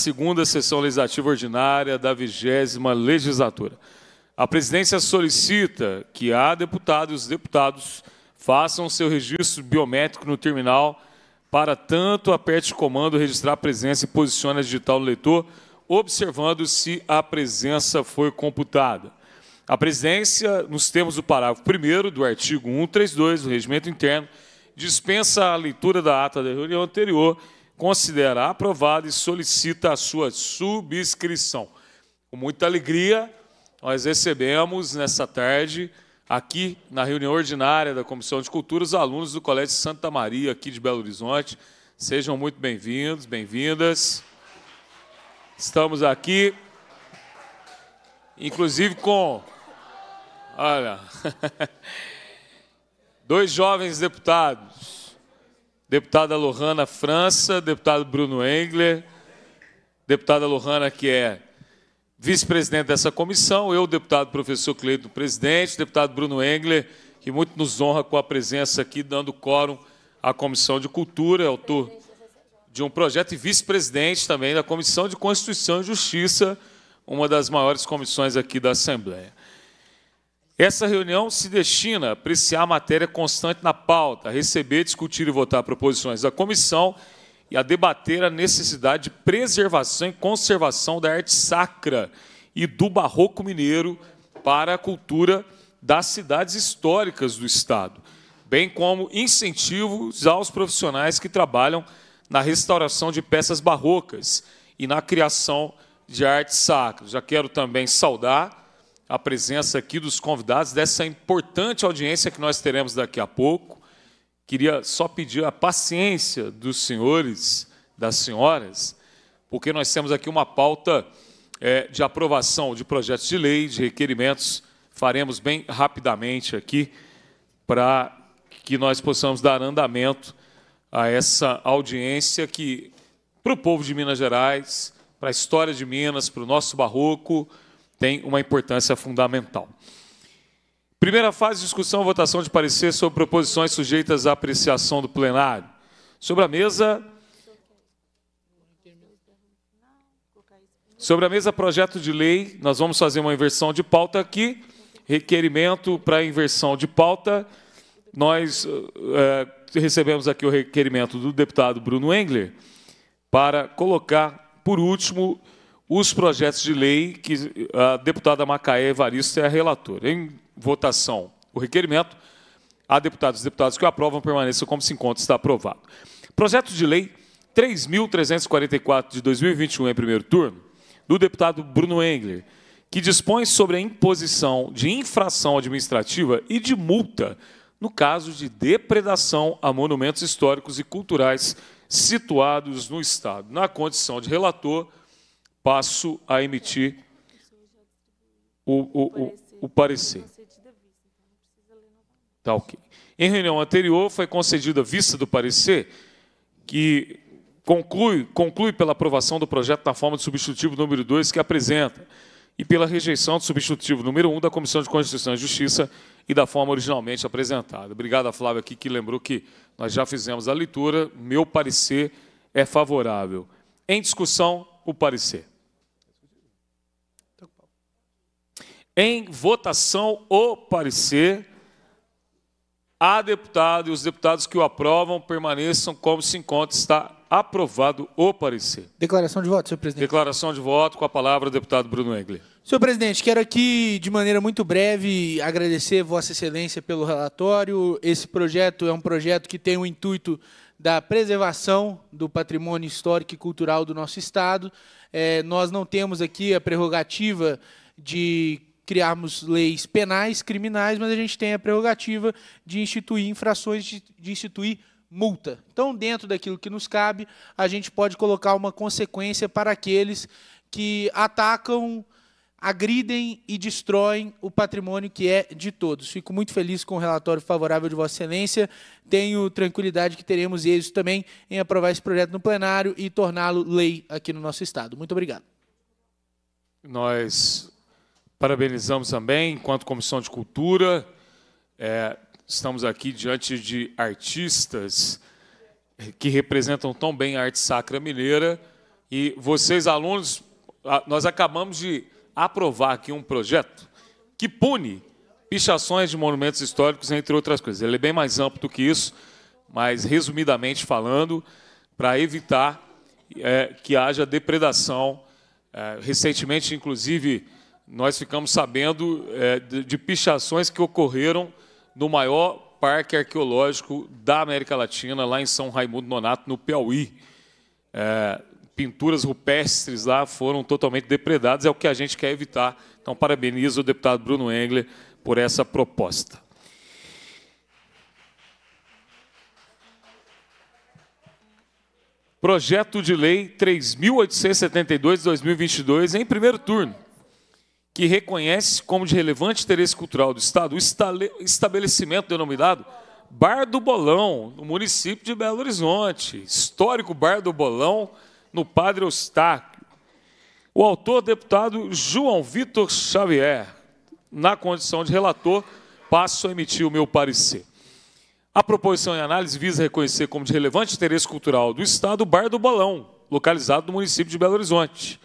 segunda sessão legislativa ordinária da vigésima legislatura. A presidência solicita que a deputada e os deputados façam seu registro biométrico no terminal para tanto aperte comando registrar a presença e posicione a digital no leitor, observando se a presença foi computada. A presidência, nos termos do parágrafo 1 do artigo 132 do Regimento Interno, dispensa a leitura da ata da reunião anterior considerar aprovado e solicita a sua subscrição. Com muita alegria, nós recebemos nessa tarde, aqui na reunião ordinária da Comissão de Cultura, os alunos do Colégio Santa Maria, aqui de Belo Horizonte. Sejam muito bem-vindos, bem-vindas. Estamos aqui, inclusive com. Olha. Dois jovens deputados, deputada Lohana França, deputado Bruno Engler, deputada Lohana, que é vice-presidente dessa comissão, eu, deputado professor Cleito, presidente, deputado Bruno Engler, que muito nos honra com a presença aqui, dando quórum à Comissão de Cultura, autor de um projeto, e vice-presidente também da Comissão de Constituição e Justiça, uma das maiores comissões aqui da Assembleia. Essa reunião se destina a apreciar a matéria constante na pauta, a receber, discutir e votar proposições da comissão e a debater a necessidade de preservação e conservação da arte sacra e do barroco mineiro para a cultura das cidades históricas do Estado, bem como incentivos aos profissionais que trabalham na restauração de peças barrocas e na criação de arte sacra. Já quero também saudar a presença aqui dos convidados dessa importante audiência que nós teremos daqui a pouco. Queria só pedir a paciência dos senhores, das senhoras, porque nós temos aqui uma pauta é, de aprovação de projetos de lei, de requerimentos. Faremos bem rapidamente aqui para que nós possamos dar andamento a essa audiência que, para o povo de Minas Gerais, para a história de Minas, para o nosso barroco, tem uma importância fundamental. Primeira fase, discussão, votação de parecer sobre proposições sujeitas à apreciação do plenário. Sobre a mesa, Sobre a mesa, projeto de lei, nós vamos fazer uma inversão de pauta aqui, requerimento para inversão de pauta. Nós é, recebemos aqui o requerimento do deputado Bruno Engler para colocar, por último, os projetos de lei que ah, a deputada Macaé Evaristo é a relatora. Em votação, o requerimento. Há deputados e deputadas que o aprovam, permaneçam como se encontra, está aprovado. Projeto de lei 3.344 de 2021, em primeiro turno, do deputado Bruno Engler, que dispõe sobre a imposição de infração administrativa e de multa no caso de depredação a monumentos históricos e culturais situados no Estado. Na condição de relator, passo a emitir o, o, o, o parecer. Tá ok. Em reunião anterior, foi concedida vista do parecer que conclui, conclui pela aprovação do projeto na forma de substitutivo número 2 que apresenta e pela rejeição do substitutivo número 1 um da Comissão de Constituição e Justiça e da forma originalmente apresentada. Obrigado a Flávia aqui que lembrou que nós já fizemos a leitura, meu parecer é favorável. Em discussão, o parecer. em votação o parecer a deputado e os deputados que o aprovam permaneçam como se encontra. Está aprovado o parecer. Declaração de voto, senhor presidente. Declaração de voto com a palavra o deputado Bruno Engler. Senhor presidente, quero aqui, de maneira muito breve, agradecer Vossa Excelência pelo relatório. Esse projeto é um projeto que tem o intuito da preservação do patrimônio histórico e cultural do nosso Estado. É, nós não temos aqui a prerrogativa de criarmos leis penais, criminais, mas a gente tem a prerrogativa de instituir infrações, de, de instituir multa. Então, dentro daquilo que nos cabe, a gente pode colocar uma consequência para aqueles que atacam, agridem e destroem o patrimônio que é de todos. Fico muito feliz com o relatório favorável de Vossa Excelência. Tenho tranquilidade que teremos êxito também em aprovar esse projeto no plenário e torná-lo lei aqui no nosso Estado. Muito obrigado. Nós Parabenizamos também, enquanto Comissão de Cultura, é, estamos aqui diante de artistas que representam tão bem a arte sacra mineira. E vocês, alunos, nós acabamos de aprovar aqui um projeto que pune pichações de monumentos históricos, entre outras coisas. Ele é bem mais amplo do que isso, mas resumidamente falando, para evitar é, que haja depredação. É, recentemente, inclusive, nós ficamos sabendo é, de, de pichações que ocorreram no maior parque arqueológico da América Latina, lá em São Raimundo Nonato, no Piauí. É, pinturas rupestres lá foram totalmente depredadas, é o que a gente quer evitar. Então, parabenizo o deputado Bruno Engler por essa proposta. Projeto de Lei 3.872 de 2022, em primeiro turno que reconhece como de relevante interesse cultural do Estado o estabelecimento denominado Bar do Bolão, no município de Belo Horizonte, histórico Bar do Bolão, no Padre Eustáquio. O autor, deputado João Vitor Xavier, na condição de relator, passo a emitir o meu parecer. A proposição em análise visa reconhecer como de relevante interesse cultural do Estado o Bar do Bolão, localizado no município de Belo Horizonte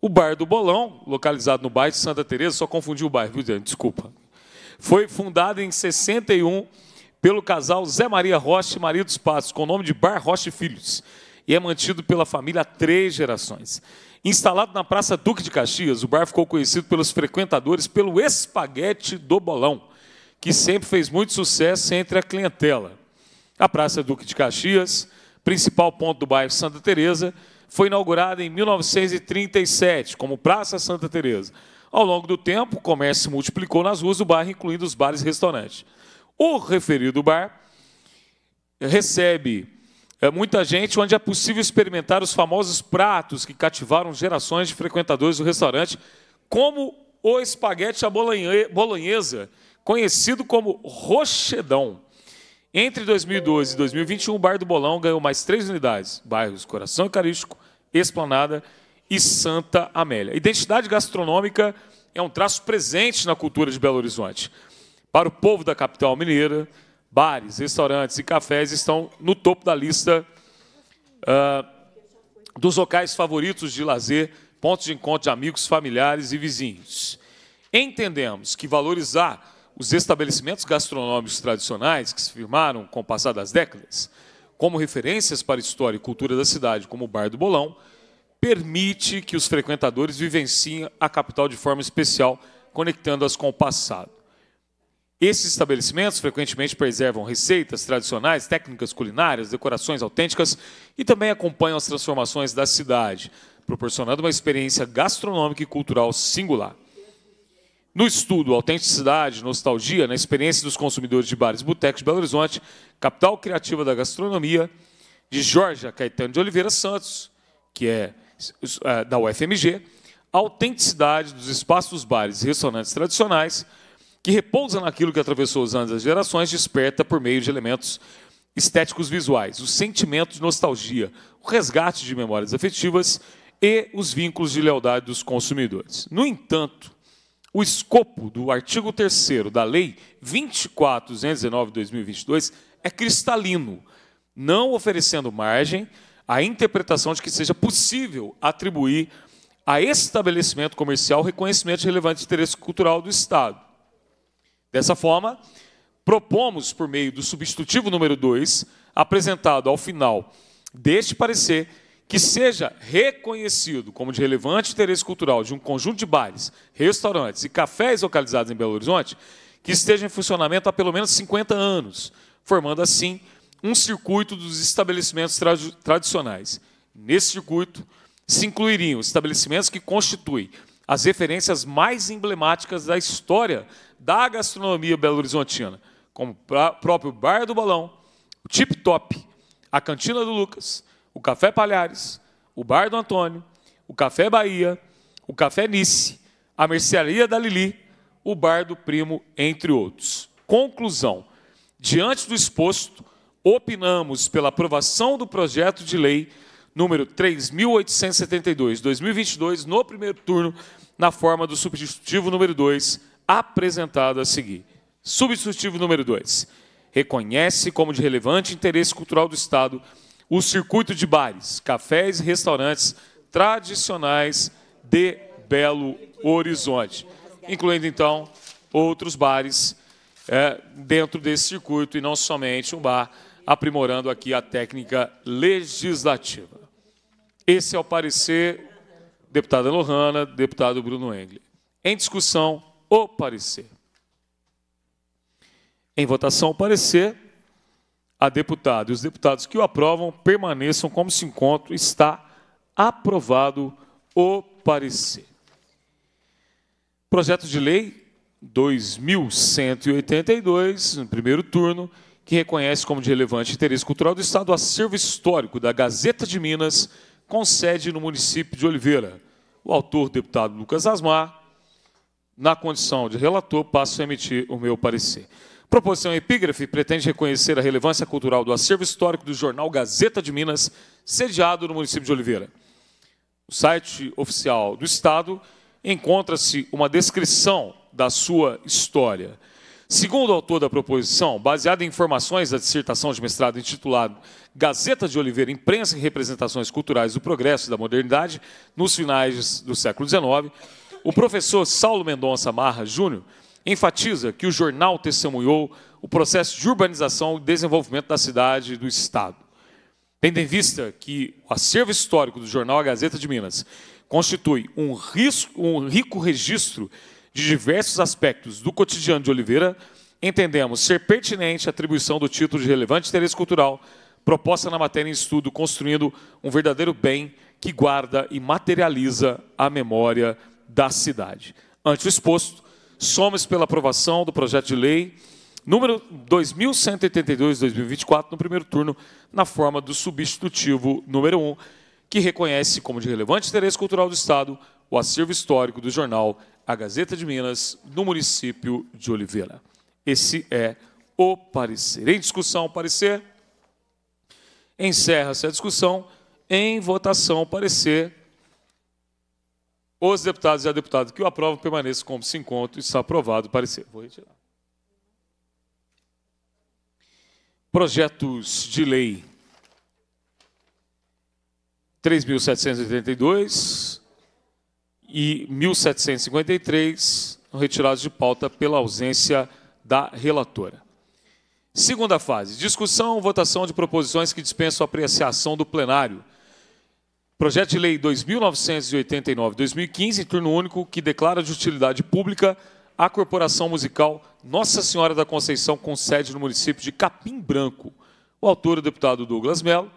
o Bar do Bolão, localizado no bairro de Santa Teresa, só confundi o bairro, desculpa. Foi fundado em 61 pelo casal Zé Maria Roche e Maria dos Passos, com o nome de Bar Roche Filhos, e é mantido pela família há três gerações. Instalado na Praça Duque de Caxias, o bar ficou conhecido pelos frequentadores pelo espaguete do bolão, que sempre fez muito sucesso entre a clientela. A Praça Duque de Caxias, principal ponto do bairro Santa Teresa, foi inaugurada em 1937 como Praça Santa Teresa. Ao longo do tempo, o comércio se multiplicou nas ruas do bairro, incluindo os bares e restaurantes. O referido bar recebe eh, muita gente, onde é possível experimentar os famosos pratos que cativaram gerações de frequentadores do restaurante, como o espaguete à bolonhesa, conhecido como rochedão. Entre 2012 e 2021, o Bar do Bolão ganhou mais três unidades: bairros Coração Eucarístico, Esplanada e Santa Amélia. Identidade gastronômica é um traço presente na cultura de Belo Horizonte. Para o povo da capital mineira, bares, restaurantes e cafés estão no topo da lista uh, dos locais favoritos de lazer, pontos de encontro de amigos, familiares e vizinhos. Entendemos que valorizar os estabelecimentos gastronômicos tradicionais que se firmaram com o passar das décadas, como referências para a história e cultura da cidade, como o Bar do Bolão, permite que os frequentadores vivenciem a capital de forma especial, conectando-as com o passado. Esses estabelecimentos frequentemente preservam receitas tradicionais, técnicas culinárias, decorações autênticas e também acompanham as transformações da cidade, proporcionando uma experiência gastronômica e cultural singular. No estudo Autenticidade, Nostalgia, na experiência dos consumidores de bares e botecos de Belo Horizonte, capital criativa da gastronomia, de Jorge Caetano de Oliveira Santos, que é, é da UFMG, a autenticidade dos espaços dos bares e restaurantes tradicionais, que repousa naquilo que atravessou os anos das gerações, desperta por meio de elementos estéticos visuais, o sentimento de nostalgia, o resgate de memórias afetivas e os vínculos de lealdade dos consumidores. No entanto, o escopo do artigo 3 da Lei 24.219/2022 é cristalino, não oferecendo margem à interpretação de que seja possível atribuir a estabelecimento comercial reconhecimento de relevante interesse cultural do Estado. Dessa forma, propomos, por meio do substitutivo número 2, apresentado ao final deste parecer, que seja reconhecido como de relevante interesse cultural de um conjunto de bares, restaurantes e cafés localizados em Belo Horizonte, que esteja em funcionamento há pelo menos 50 anos, formando assim um circuito dos estabelecimentos tra tradicionais. Nesse circuito se incluiriam estabelecimentos que constituem as referências mais emblemáticas da história da gastronomia belo-horizontina, como o próprio Bar do Balão, o Tip Top, a Cantina do Lucas, o Café Palhares, o Bar do Antônio, o Café Bahia, o Café Nice, a Mercearia da Lili, o Bar do Primo, entre outros. Conclusão. Diante do exposto, opinamos pela aprovação do projeto de lei número 3.872-2022, no primeiro turno, na forma do substitutivo número 2, apresentado a seguir. Substitutivo número 2. Reconhece como de relevante interesse cultural do Estado o circuito de bares, cafés e restaurantes tradicionais de Belo Horizonte, incluindo então outros bares é, dentro desse circuito e não somente um bar, aprimorando aqui a técnica legislativa. Esse é o parecer, deputada Lohana, deputado Bruno Engle. Em discussão, o parecer. Em votação, o parecer a deputado e os deputados que o aprovam permaneçam como se encontram. Está aprovado o parecer. Projeto de lei 2182, no primeiro turno, que reconhece como de relevante interesse cultural do Estado o acervo histórico da Gazeta de Minas, com sede no município de Oliveira. O autor, deputado Lucas Asmar, na condição de relator, passo a emitir o meu parecer. Proposição Epígrafe pretende reconhecer a relevância cultural do acervo histórico do jornal Gazeta de Minas, sediado no município de Oliveira. No site oficial do Estado encontra-se uma descrição da sua história. Segundo o autor da proposição, baseada em informações da dissertação de mestrado intitulado Gazeta de Oliveira, Imprensa e Representações Culturais do Progresso e da Modernidade, nos finais do século XIX, o professor Saulo Mendonça Marra Júnior enfatiza que o jornal testemunhou o processo de urbanização e desenvolvimento da cidade e do Estado. Tendo em vista que o acervo histórico do jornal A Gazeta de Minas constitui um, risco, um rico registro de diversos aspectos do cotidiano de Oliveira, entendemos ser pertinente a atribuição do título de relevante interesse cultural proposta na matéria em estudo, construindo um verdadeiro bem que guarda e materializa a memória da cidade. Ante o exposto, somos pela aprovação do projeto de lei número 2182-2024, no primeiro turno, na forma do substitutivo número 1, que reconhece como de relevante interesse cultural do Estado o acervo histórico do jornal A Gazeta de Minas, no município de Oliveira. Esse é o parecer. Em discussão, parecer. Encerra-se a discussão. Em votação, parecer os deputados e a deputada que o aprovam permaneçam como se encontram. Está aprovado o parecer. Vou retirar. Projetos de lei 3.782 e 1.753 retirados de pauta pela ausência da relatora. Segunda fase: discussão, votação de proposições que dispensam apreciação do plenário Projeto de Lei 2989-2015, turno único, que declara de utilidade pública a Corporação Musical Nossa Senhora da Conceição, com sede no município de Capim Branco. O autor, o deputado Douglas Mello,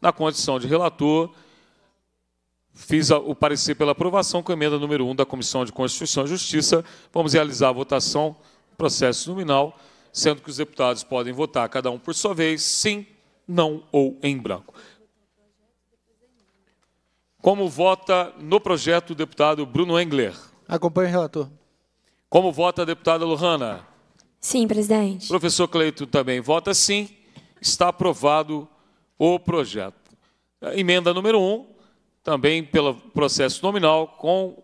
na condição de relator, fiz o parecer pela aprovação com a emenda número 1 da Comissão de Constituição e Justiça. Vamos realizar a votação, processo nominal, sendo que os deputados podem votar cada um por sua vez, sim, não ou em branco. Como vota no projeto o deputado Bruno Engler? Acompanho o relator. Como vota a deputada Lohana? Sim, presidente. Professor Cleito também vota sim. Está aprovado o projeto. Emenda número 1, um, também pelo processo nominal, com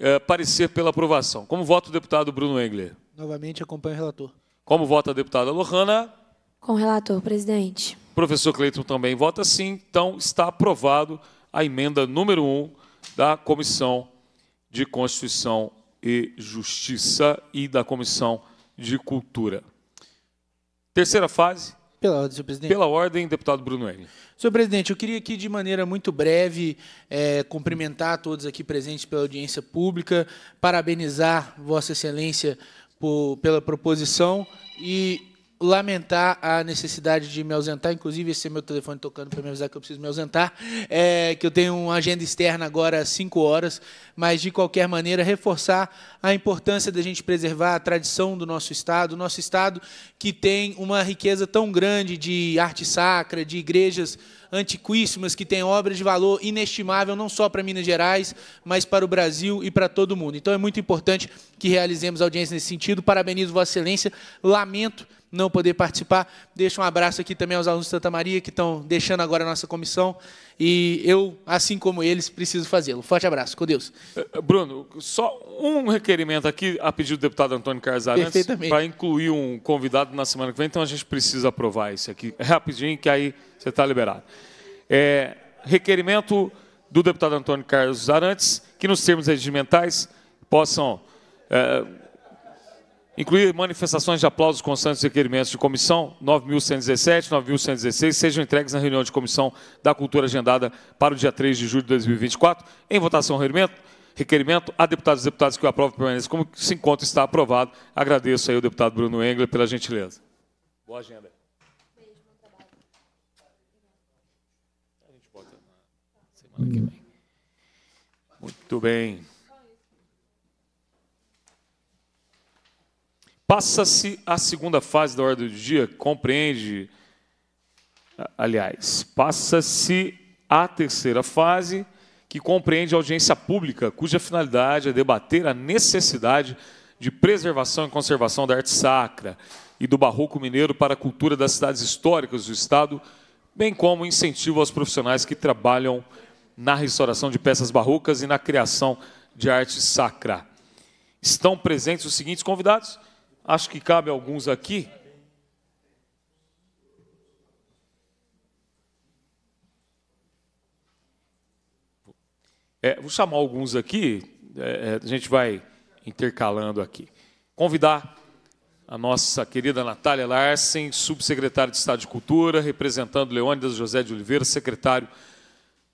é, parecer pela aprovação. Como vota o deputado Bruno Engler? Novamente acompanho o relator. Como vota a deputada Lohana? Com o relator, presidente. Professor Cleiton também vota sim, então está aprovado o a emenda número 1 da Comissão de Constituição e Justiça e da Comissão de Cultura. Terceira fase. Pela ordem, senhor presidente. Pela ordem, deputado Bruno Henrique. Senhor presidente, eu queria aqui, de maneira muito breve, é, cumprimentar todos aqui presentes pela audiência pública, parabenizar Vossa Excelência por, pela proposição e lamentar a necessidade de me ausentar. Inclusive, esse é meu telefone tocando para me avisar que eu preciso me ausentar. É, que eu tenho uma agenda externa agora às 5 horas. Mas, de qualquer maneira, reforçar a importância da gente preservar a tradição do nosso Estado. Nosso Estado que tem uma riqueza tão grande de arte sacra, de igrejas antiquíssimas, que tem obras de valor inestimável, não só para Minas Gerais, mas para o Brasil e para todo o mundo. Então, é muito importante que realizemos audiência nesse sentido. Parabenizo Vossa Excelência. Lamento não poder participar. Deixo um abraço aqui também aos alunos de Santa Maria, que estão deixando agora a nossa comissão. E eu, assim como eles, preciso fazê-lo. Forte abraço, com Deus. Eh, eh, Bruno, só um requerimento aqui, a pedido do deputado Antônio Carlos Arantes, para incluir um convidado na semana que vem. Então a gente precisa aprovar isso aqui é rapidinho, que aí você está liberado. É, requerimento do deputado Antônio Carlos Arantes, que nos termos regimentais possam. É, Incluir manifestações de aplausos constantes e requerimentos de comissão 9.117, 9.116 sejam entregues na reunião de comissão da cultura agendada para o dia 3 de julho de 2024. Em votação, requerimento. Requerimento a deputados e deputadas que o aprovam permaneça como se encontra está aprovado. Agradeço aí ao deputado Bruno Engler pela gentileza. Boa agenda. Muito bem. Passa-se a segunda fase da ordem do dia, compreende. Aliás, passa-se a terceira fase, que compreende a audiência pública, cuja finalidade é debater a necessidade de preservação e conservação da arte sacra e do barroco mineiro para a cultura das cidades históricas do Estado, bem como incentivo aos profissionais que trabalham na restauração de peças barrocas e na criação de arte sacra. Estão presentes os seguintes convidados Acho que cabe alguns aqui. É, vou chamar alguns aqui, é, é, a gente vai intercalando aqui. Convidar a nossa querida Natália Larsen, subsecretária de Estado de Cultura, representando Leônidas José de Oliveira, secretário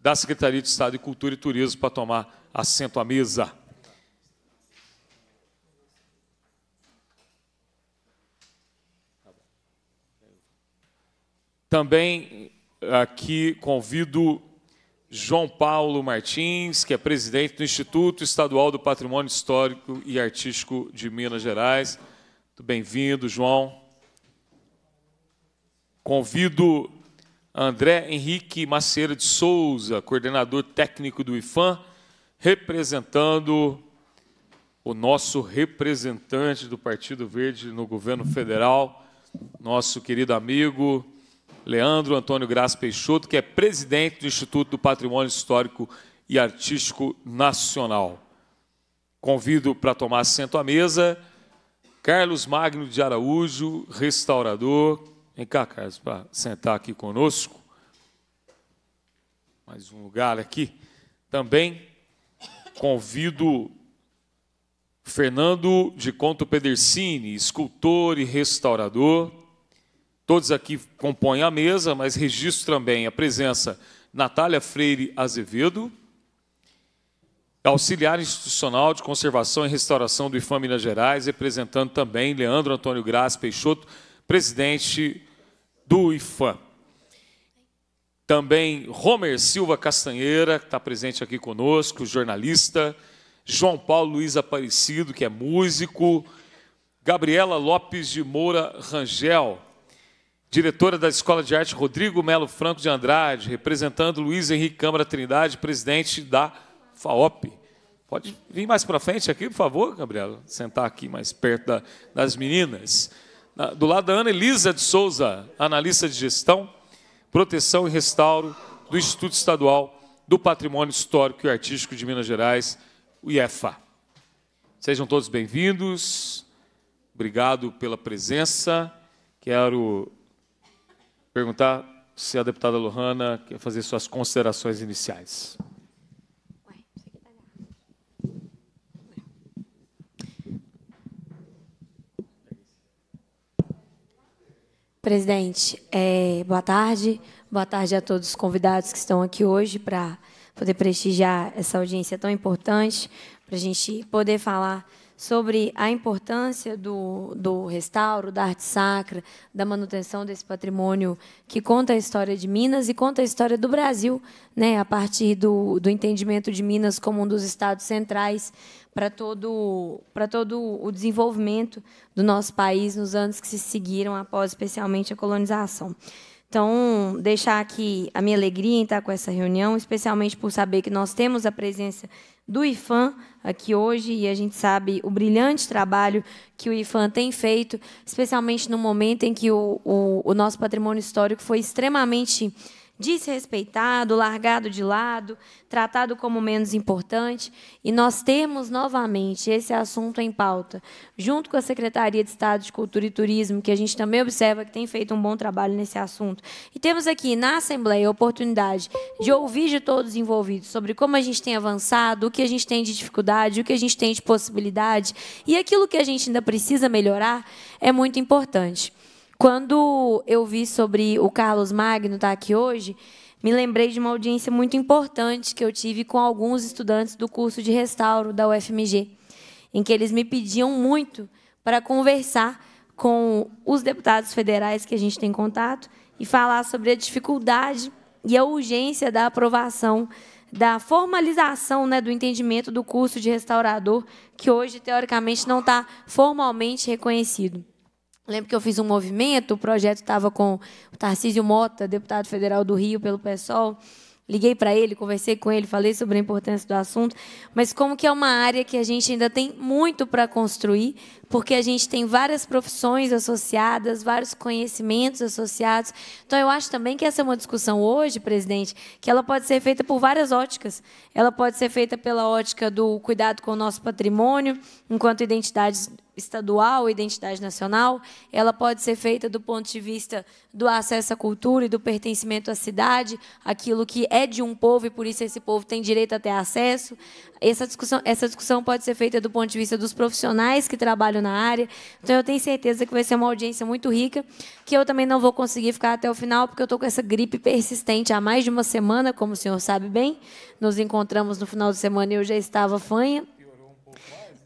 da Secretaria de Estado de Cultura e Turismo, para tomar assento à mesa. Também aqui convido João Paulo Martins, que é presidente do Instituto Estadual do Patrimônio Histórico e Artístico de Minas Gerais. Muito bem-vindo, João. Convido André Henrique Maceira de Souza, coordenador técnico do IFAM, representando o nosso representante do Partido Verde no governo federal, nosso querido amigo Leandro Antônio Graça Peixoto, que é presidente do Instituto do Patrimônio Histórico e Artístico Nacional. Convido para tomar assento à mesa Carlos Magno de Araújo, restaurador. Vem cá, Carlos, para sentar aqui conosco. Mais um lugar aqui. Também convido Fernando de Conto Pedersini, escultor e restaurador. Todos aqui compõem a mesa, mas registro também a presença Natália Freire Azevedo, auxiliar institucional de conservação e restauração do IFAM Minas Gerais, representando também Leandro Antônio Graça Peixoto, presidente do IFAM. Também Romer Silva Castanheira, que está presente aqui conosco, jornalista. João Paulo Luiz Aparecido, que é músico. Gabriela Lopes de Moura Rangel, diretora da Escola de Arte Rodrigo Melo Franco de Andrade, representando Luiz Henrique Câmara Trindade, presidente da FAOP. Pode vir mais para frente aqui, por favor, Gabriela, sentar aqui mais perto da, das meninas. Do lado da Ana Elisa de Souza, analista de gestão, proteção e restauro do Instituto Estadual do Patrimônio Histórico e Artístico de Minas Gerais, o IEFA. Sejam todos bem-vindos, obrigado pela presença. Quero perguntar se a deputada Lohana quer fazer suas considerações iniciais. Presidente, é, boa tarde. Boa tarde a todos os convidados que estão aqui hoje para poder prestigiar essa audiência tão importante, para a gente poder falar sobre a importância do, do restauro, da arte sacra, da manutenção desse patrimônio que conta a história de Minas e conta a história do Brasil, né, a partir do, do entendimento de Minas como um dos estados centrais para todo, para todo o desenvolvimento do nosso país nos anos que se seguiram após, especialmente, a colonização. Então, deixar aqui a minha alegria em estar com essa reunião, especialmente por saber que nós temos a presença do IFAM aqui hoje e a gente sabe o brilhante trabalho que o IFAM tem feito, especialmente no momento em que o, o, o nosso patrimônio histórico foi extremamente desrespeitado, largado de lado, tratado como menos importante, e nós temos novamente esse assunto em pauta, junto com a Secretaria de Estado de Cultura e Turismo, que a gente também observa que tem feito um bom trabalho nesse assunto. E temos aqui na Assembleia a oportunidade de ouvir de todos os envolvidos sobre como a gente tem avançado, o que a gente tem de dificuldade, o que a gente tem de possibilidade, e aquilo que a gente ainda precisa melhorar é muito importante. Quando eu vi sobre o Carlos Magno estar tá aqui hoje, me lembrei de uma audiência muito importante que eu tive com alguns estudantes do curso de restauro da UFMG, em que eles me pediam muito para conversar com os deputados federais que a gente tem contato e falar sobre a dificuldade e a urgência da aprovação da formalização né, do entendimento do curso de restaurador, que hoje, teoricamente, não está formalmente reconhecido. Lembro que eu fiz um movimento, o projeto estava com o Tarcísio Mota, deputado federal do Rio pelo PSOL. Liguei para ele, conversei com ele, falei sobre a importância do assunto, mas como que é uma área que a gente ainda tem muito para construir, porque a gente tem várias profissões associadas, vários conhecimentos associados. Então, eu acho também que essa é uma discussão hoje, presidente, que ela pode ser feita por várias óticas. Ela pode ser feita pela ótica do cuidado com o nosso patrimônio, enquanto identidade estadual, identidade nacional, ela pode ser feita do ponto de vista do acesso à cultura e do pertencimento à cidade, aquilo que é de um povo e por isso esse povo tem direito a ter acesso. Essa discussão, essa discussão pode ser feita do ponto de vista dos profissionais que trabalham na área. Então, eu tenho certeza que vai ser uma audiência muito rica, que eu também não vou conseguir ficar até o final, porque eu estou com essa gripe persistente há mais de uma semana, como o senhor sabe bem. Nos encontramos no final de semana e eu já estava fanha.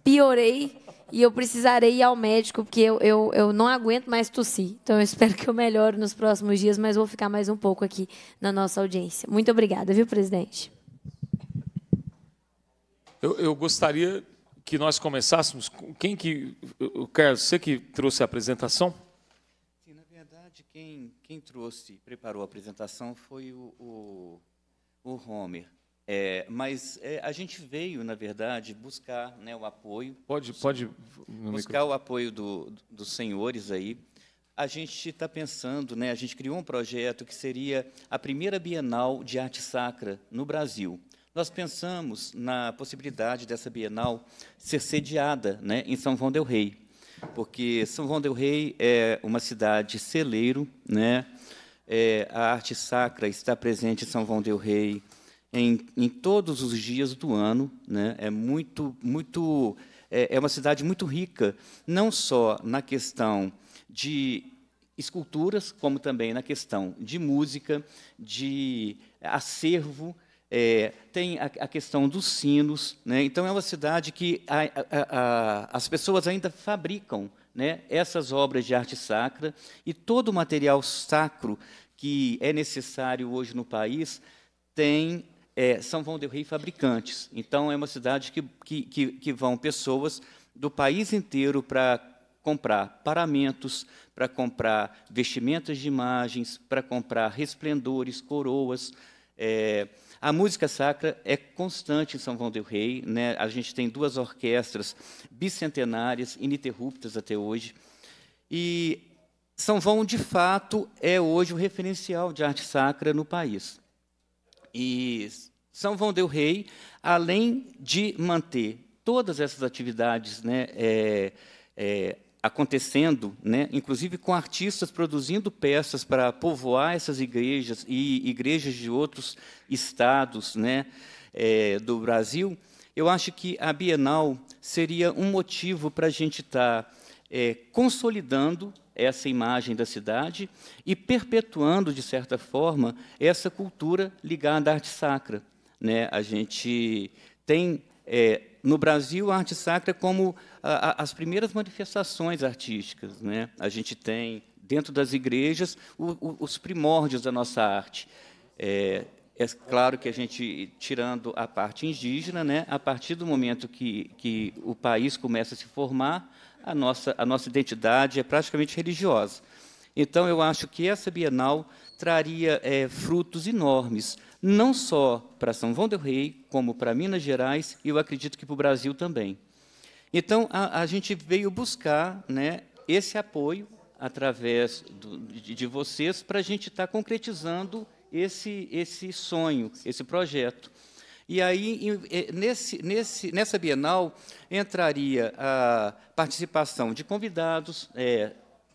Piorei e eu precisarei ir ao médico, porque eu, eu, eu não aguento mais tossir. Então, eu espero que eu melhore nos próximos dias, mas vou ficar mais um pouco aqui na nossa audiência. Muito obrigada, viu, presidente? Eu, eu, gostaria que nós começássemos. Quem que. Carlos, você que trouxe a apresentação? Sim, na verdade, quem, quem trouxe, preparou a apresentação foi o, o, o Homer. É, mas é, a gente veio, na verdade, buscar né, o apoio. Pode, pode. Buscar micro... o apoio do, dos senhores aí. A gente está pensando, né, a gente criou um projeto que seria a primeira Bienal de Arte Sacra no Brasil. Nós pensamos na possibilidade dessa Bienal ser sediada né, em São João del Rei, porque São João del Rei é uma cidade celeiro, né? É, a arte sacra está presente em São João del Rei em, em todos os dias do ano, né? É muito, muito, é, é uma cidade muito rica, não só na questão de esculturas, como também na questão de música, de acervo, é, tem a, a, questão dos sinos. Né? Então, é uma cidade que a, a, as pessoas ainda fabricam né, essas obras de arte sacra e todo o material sacro que é necessário hoje no país tem é, São João del Rei fabricantes. Então, é uma cidade que, que, que, que vão pessoas do país inteiro para comprar paramentos, para comprar vestimentas de imagens, para comprar resplendores, coroas, é, a música sacra é constante em São João del Rei. Né? A gente tem duas orquestras bicentenárias, ininterruptas até hoje. E São João, de fato, é hoje o referencial de arte sacra no país. E São João del Rei, além de manter todas essas atividades né, é, é, acontecendo, né, inclusive com artistas produzindo peças para povoar essas igrejas e igrejas de outros estados né, é, do Brasil, eu acho que a Bienal seria um motivo para a gente estar tá, é, consolidando essa imagem da cidade e perpetuando, de certa forma, essa cultura ligada à arte sacra. Né? A gente tem é, no Brasil, a arte sacra é como a, a, as primeiras manifestações artísticas. Né? A gente tem, dentro das igrejas, o, o, os primórdios da nossa arte. É, é, claro que a gente, tirando a parte indígena, né, a partir do momento que, que o país começa a se formar, a nossa, a nossa identidade é praticamente religiosa. Então, eu acho que essa Bienal traria é, frutos enormes não só para São João del Rei, como para Minas Gerais, e eu acredito que para o Brasil também. Então, a, a gente veio buscar né, esse apoio através do, de, de, vocês para a gente estar tá concretizando esse, esse sonho, esse projeto. E aí, é, nesse, nesse, nessa Bienal, entraria a participação de convidados é,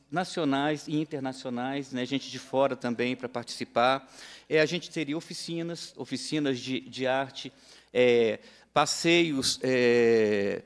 nacionais e internacionais, né, gente de fora também para participar é, a gente teria oficinas, oficinas de, de arte, é, passeios é,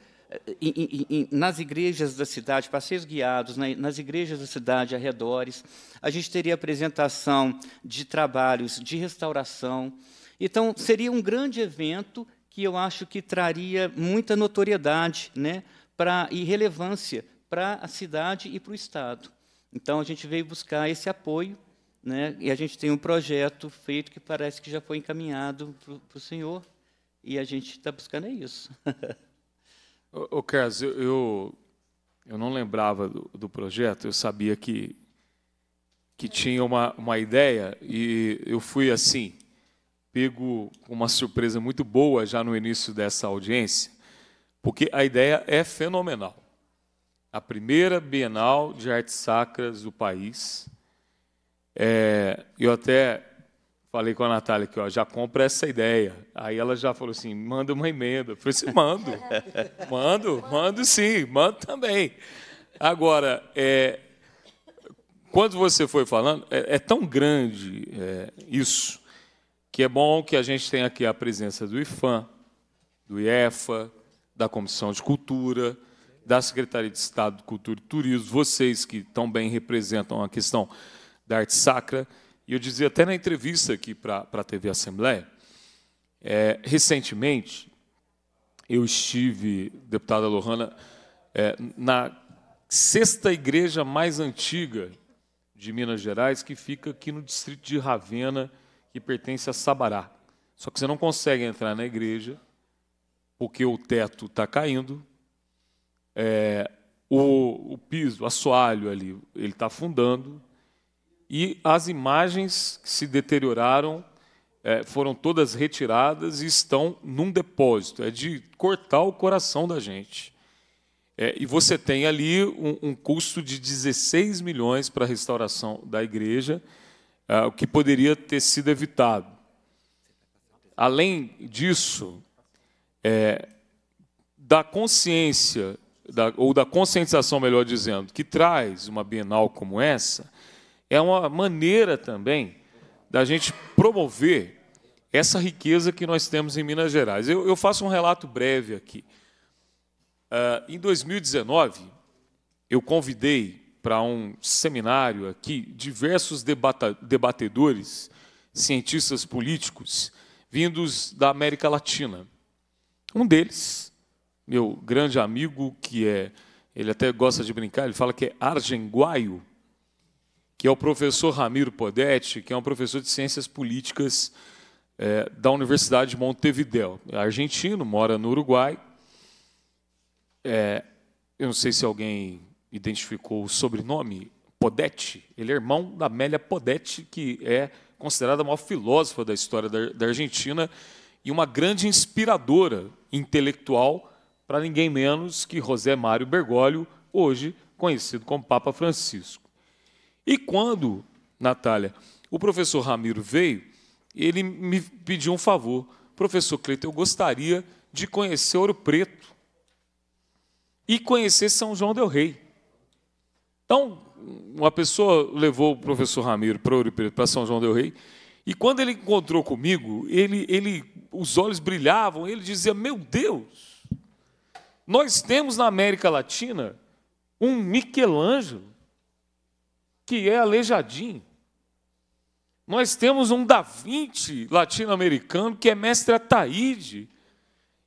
nas igrejas da cidade, passeios guiados né, nas igrejas da cidade, arredores. A gente teria apresentação de trabalhos de restauração. Então, seria um grande evento que eu acho que traria muita notoriedade né, pra, e relevância para a cidade e para o Estado. Então, a gente veio buscar esse apoio né? E a gente tem um projeto feito que parece que já foi encaminhado para o senhor, e a gente está buscando é isso. ô, Carlos, eu, eu, eu, não lembrava do, do projeto, eu sabia que, que tinha uma, uma ideia, e eu fui assim, pego com uma surpresa muito boa já no início dessa audiência, porque a ideia é fenomenal. A primeira Bienal de Artes Sacras do país, é, eu até falei com a Natália que ó, já compra essa ideia. Aí ela já falou assim: manda uma emenda. Eu falei assim: mando, mando, mando sim, mando também. Agora, é, quando você foi falando, é, é tão grande é, isso, que é bom que a gente tenha aqui a presença do IFAM, do IEFA, da Comissão de Cultura, da Secretaria de Estado de Cultura e Turismo, vocês que tão bem representam a questão da arte sacra. E eu dizia até na entrevista aqui para a TV Assembleia, é, recentemente, eu estive, deputada Lohana, é, na sexta igreja mais antiga de Minas Gerais, que fica aqui no distrito de Ravena, que pertence a Sabará. Só que você não consegue entrar na igreja, porque o teto está caindo, é, o, o piso, o assoalho ali, ele está afundando, e as imagens que se deterioraram é, foram todas retiradas e estão num depósito. É de cortar o coração da gente. É, e você tem ali um, um, custo de 16 milhões para a restauração da igreja, é, o que poderia ter sido evitado. Além disso, eh, da consciência, da, ou da conscientização, melhor dizendo, que traz uma bienal como essa, é uma maneira também da gente promover essa riqueza que nós temos em Minas Gerais. Eu, eu faço um relato breve aqui. Uh, em 2019, eu convidei para um seminário aqui diversos debata, debatedores, cientistas políticos, vindos da América Latina. Um deles, meu grande amigo, que é, ele até gosta de brincar, ele fala que é argenguaio, que é o professor Ramiro Podetti, que é um professor de ciências políticas é, da Universidade de Montevideo. É argentino, mora no Uruguai. É, eu não sei se alguém identificou o sobrenome Podetti. Ele é irmão da Amélia Podetti, que é considerada a maior filósofa da história da, da Argentina e uma grande inspiradora intelectual para ninguém menos que José Mário Bergoglio, hoje conhecido como Papa Francisco. E quando, Natália, o professor Ramiro veio, ele me pediu um favor. Professor Cleiton, eu gostaria de conhecer Ouro Preto e conhecer São João Del Rei. Então, uma pessoa levou o professor Ramiro para Ouro Preto, para São João Del Rei, e quando ele encontrou comigo, ele, ele, os olhos brilhavam, ele dizia: Meu Deus, nós temos na América Latina um Michelangelo que é aleijadinho. Nós temos um Da latino-americano que é mestre Ataíde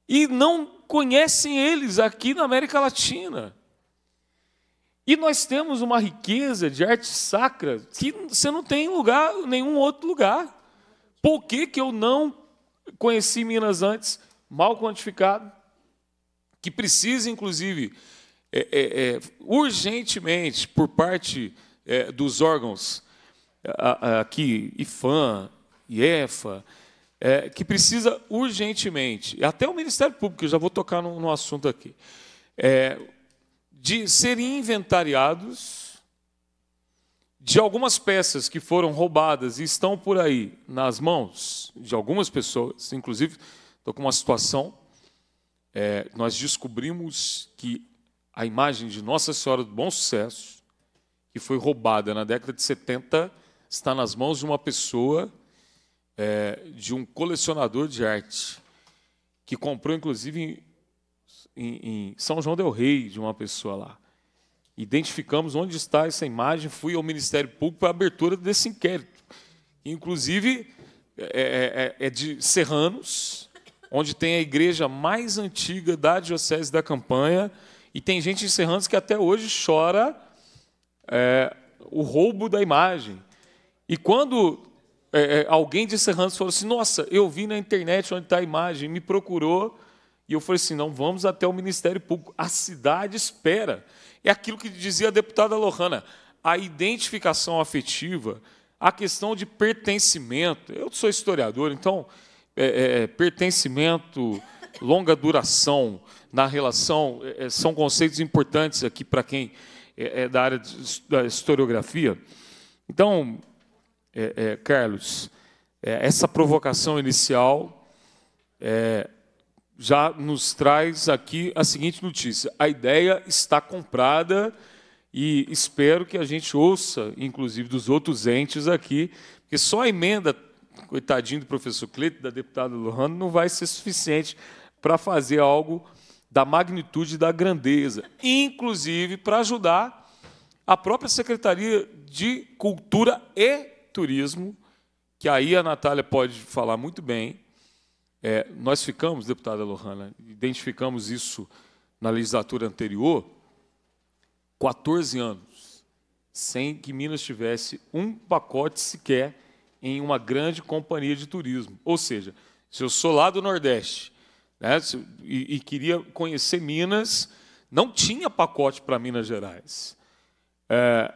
e não conhecem eles aqui na América Latina. E nós temos uma riqueza de arte sacra que você não tem em lugar nenhum outro lugar. Por que, que eu não conheci Minas antes, mal quantificado, que precisa, inclusive, é, é, é, urgentemente, por parte é, dos órgãos é, aqui, IFAM, IEFA, é, que precisa urgentemente, até o Ministério Público, eu já vou tocar no, no assunto aqui, é, de serem inventariados de algumas peças que foram roubadas e estão por aí nas mãos de algumas pessoas, inclusive estou com uma situação, é, nós descobrimos que a imagem de Nossa Senhora do Bom Sucesso que foi roubada na década de 70 está nas mãos de uma pessoa, é, de um colecionador de arte, que comprou, inclusive, em, em, em São João del Rei, de uma pessoa lá. Identificamos onde está essa imagem, fui ao Ministério Público para a abertura desse inquérito. Inclusive, é, é, é, é, de Serranos, onde tem a igreja mais antiga da Diocese da Campanha, e tem gente em Serranos que até hoje chora é, o roubo da imagem. E quando é, é, alguém de Serrano falou assim: Nossa, eu vi na internet onde está a imagem, me procurou. E eu falei assim: Não, vamos até o Ministério Público. A cidade espera. É aquilo que dizia a deputada Lohana: a identificação afetiva, a questão de pertencimento. Eu sou historiador, então, é, é, é pertencimento, longa duração na relação, é, são conceitos importantes aqui para quem é, é da área de, da historiografia. Então, é, é Carlos, é, essa provocação inicial é, já nos traz aqui a seguinte notícia: a ideia está comprada e espero que a gente ouça, inclusive, dos outros entes aqui, porque só a emenda, coitadinho do professor Cleito, da deputada Lohan, não vai ser suficiente para fazer algo da magnitude da grandeza, inclusive para ajudar a própria Secretaria de Cultura e Turismo, que aí a Natália pode falar muito bem. É, nós ficamos, deputada Lohana, identificamos isso na legislatura anterior, 14 anos, sem que Minas tivesse um pacote sequer em uma grande companhia de turismo. Ou seja, se eu sou lá do Nordeste né? e, e queria conhecer Minas, não tinha pacote para Minas Gerais. É,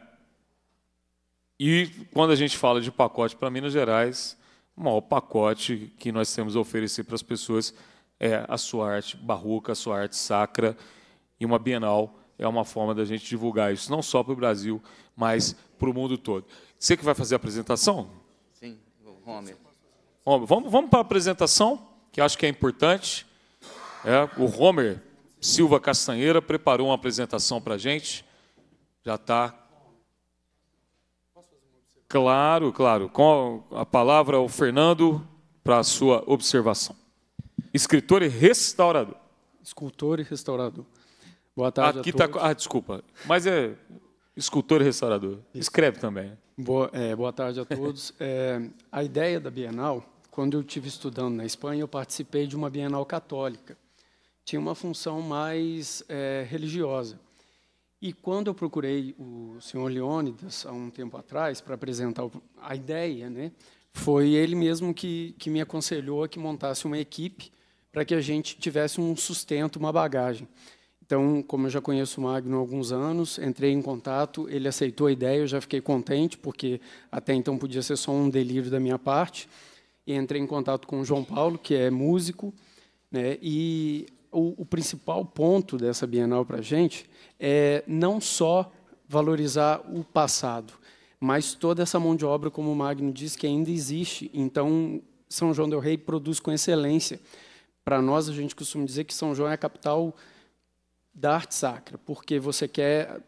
e quando a gente fala de pacote para Minas Gerais, o maior pacote que nós temos a oferecer para as pessoas é a sua arte barroca, a sua arte sacra, e uma Bienal é uma forma da gente divulgar isso, não só para o Brasil, mas para o mundo todo. Você que vai fazer a apresentação? Sim, Homer. Homer vamos, vamos para a apresentação, que acho que é importante. É, o Homer Silva Castanheira preparou uma apresentação para a gente. Já está. Claro, claro. Com a palavra ao Fernando para a sua observação. Escritor e restaurador. Escultor e restaurador. Boa tarde Aqui a tá todos. ah, desculpa. Mas é escultor e restaurador. Isso. Escreve também. Né? Boa, é, boa tarde a todos. é, a ideia da Bienal, quando eu estive estudando na Espanha, eu participei de uma Bienal católica tinha uma função mais é, religiosa. E quando eu procurei o senhor Leônidas, há um tempo atrás, para apresentar a ideia, né, foi ele mesmo que, que me aconselhou a que montasse uma equipe para que a gente tivesse um sustento, uma bagagem. Então, como eu já conheço o Magno há alguns anos, entrei em contato, ele aceitou a ideia, eu já fiquei contente, porque até então podia ser só um delírio da minha parte. E entrei em contato com o João Paulo, que é músico, né, e o, o principal ponto dessa Bienal para a gente é não só valorizar o passado, mas toda essa mão de obra, como o Magno disse, que ainda existe. Então, São João del Rei produz com excelência. Para nós, a gente costuma dizer que São João é a capital da arte sacra, porque você quer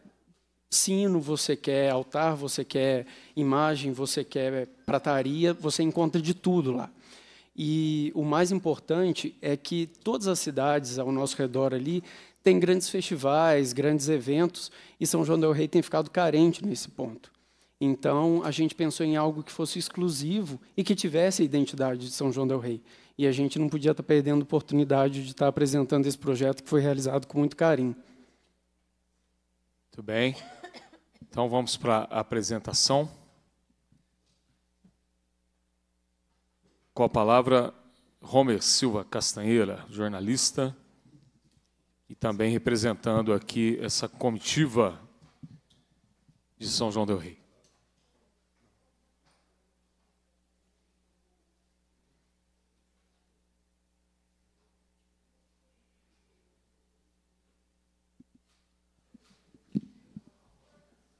sino, você quer altar, você quer imagem, você quer prataria, você encontra de tudo lá. E o mais importante é que todas as cidades ao nosso redor ali têm grandes festivais, grandes eventos, e São João del Rei tem ficado carente nesse ponto. Então, a gente pensou em algo que fosse exclusivo e que tivesse a identidade de São João del Rei. E a gente não podia estar tá perdendo a oportunidade de estar tá apresentando esse projeto que foi realizado com muito carinho. Muito bem. Então, vamos para a apresentação. Com a palavra, Homer Silva Castanheira, jornalista, e também representando aqui essa comitiva de São João Del Rei.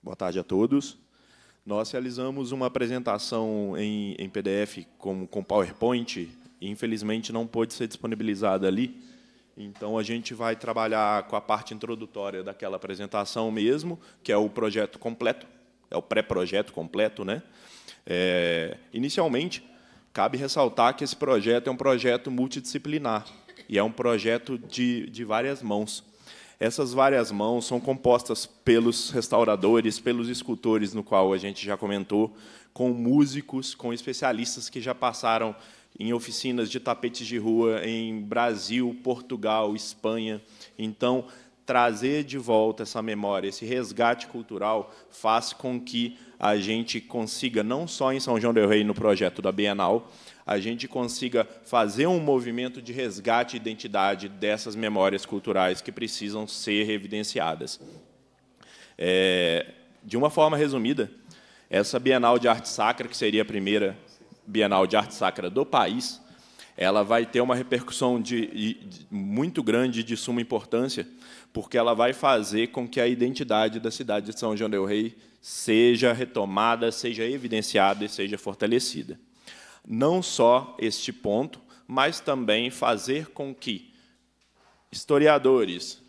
Boa tarde a todos. Nós realizamos uma apresentação em, em PDF com, com PowerPoint, e infelizmente não pôde ser disponibilizada ali. Então, a gente vai trabalhar com a parte introdutória daquela apresentação mesmo, que é o projeto completo, é o pré-projeto completo. Né? É, inicialmente, cabe ressaltar que esse projeto é um projeto multidisciplinar e é um projeto de, de várias mãos. Essas várias mãos são compostas pelos restauradores, pelos escultores, no qual a gente já comentou, com músicos, com especialistas que já passaram em oficinas de tapetes de rua em Brasil, Portugal, Espanha. Então, trazer de volta essa memória, esse resgate cultural, faz com que a gente consiga, não só em São João del Rei, no projeto da Bienal, a gente consiga fazer um movimento de resgate e identidade dessas memórias culturais que precisam ser evidenciadas. É, de uma forma resumida, essa Bienal de Arte Sacra, que seria a primeira Bienal de Arte Sacra do país, ela vai ter uma repercussão de, de, muito grande de suma importância, porque ela vai fazer com que a identidade da cidade de São João del Rei seja retomada, seja evidenciada e seja fortalecida não só este ponto, mas também fazer com que historiadores,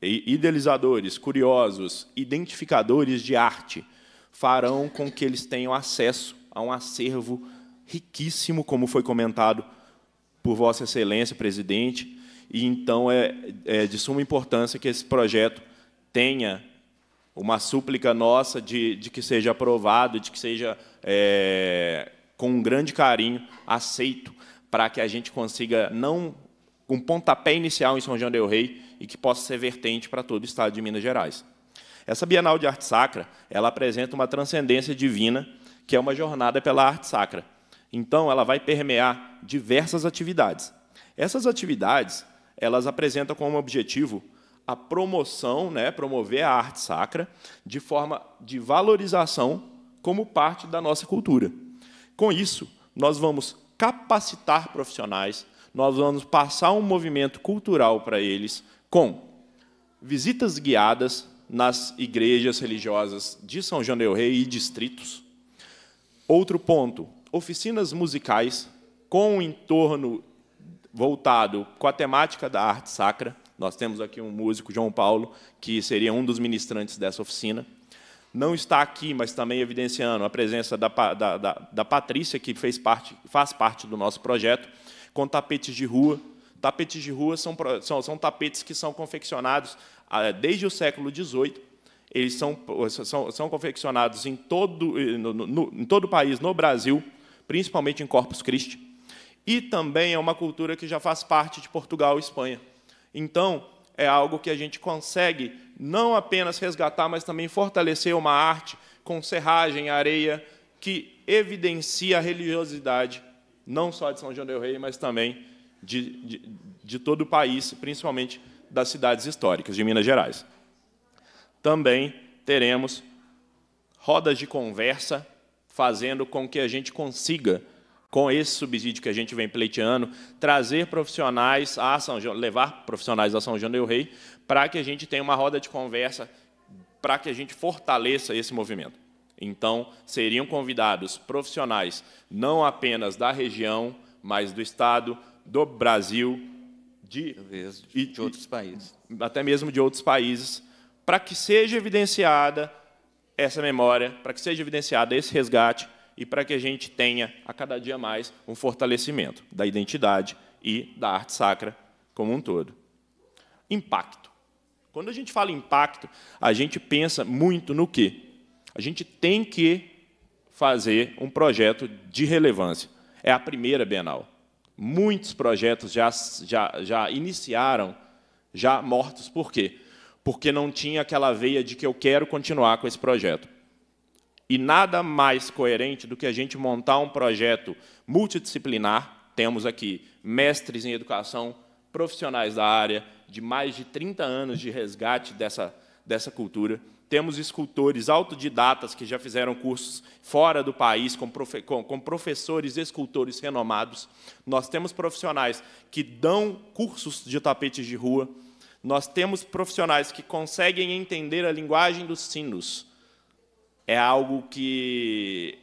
idealizadores, curiosos, identificadores de arte farão com que eles tenham acesso a um acervo riquíssimo, como foi comentado por Vossa Excelência, presidente. E então é, é de suma importância que esse projeto tenha uma súplica nossa de, de que seja aprovado, de que seja é, com um grande carinho, aceito, para que a gente consiga não um pontapé inicial em São João del Rei e que possa ser vertente para todo o estado de Minas Gerais. Essa Bienal de Arte Sacra, ela apresenta uma transcendência divina, que é uma jornada pela arte sacra. Então, ela vai permear diversas atividades. Essas atividades, elas apresentam como objetivo a promoção, né, promover a arte sacra de forma de valorização como parte da nossa cultura. Com isso, nós vamos capacitar profissionais, nós vamos passar um movimento cultural para eles com visitas guiadas nas igrejas religiosas de São João del Rei e distritos. Outro ponto, oficinas musicais com o um entorno voltado com a temática da arte sacra. Nós temos aqui um músico, João Paulo, que seria um dos ministrantes dessa oficina não está aqui, mas também evidenciando a presença da, da, da, da Patrícia, que fez parte, faz parte do nosso projeto, com tapetes de rua. Tapetes de rua são, são, são tapetes que são confeccionados ah, desde o século XVIII. Eles são, são, são confeccionados em todo, eh, no, no, em todo o país, no Brasil, principalmente em Corpus Christi. E também é uma cultura que já faz parte de Portugal e Espanha. Então, é algo que a gente consegue não apenas resgatar, mas também fortalecer uma arte com serragem, areia, que evidencia a religiosidade, não só de São João del Rei, mas também de, de, de todo o país, principalmente das cidades históricas de Minas Gerais. Também teremos rodas de conversa, fazendo com que a gente consiga com esse subsídio que a gente vem pleiteando, trazer profissionais a São João, levar profissionais a São João del Rei, para que a gente tenha uma roda de conversa, para que a gente fortaleça esse movimento. Então, seriam convidados profissionais não apenas da região, mas do Estado, do Brasil, de, e, de outros países. Até mesmo de outros países, para que seja evidenciada essa memória, para que seja evidenciado esse resgate e para que a gente tenha, a cada dia mais, um fortalecimento da identidade e da arte sacra como um todo. Impacto. Quando a gente fala impacto, a gente pensa muito no quê? A gente tem que fazer um projeto de relevância. É a primeira Bienal. Muitos projetos já, já, já iniciaram, já mortos. Por quê? Porque não tinha aquela veia de que eu quero continuar com esse projeto. E nada mais coerente do que a gente montar um projeto multidisciplinar. Temos aqui mestres em educação, profissionais da área, de mais de 30 anos de resgate dessa, dessa cultura. Temos escultores autodidatas que já fizeram cursos fora do país, com, profe com, com professores e escultores renomados. Nós temos profissionais que dão cursos de tapetes de rua. Nós temos profissionais que conseguem entender a linguagem dos sinos é algo que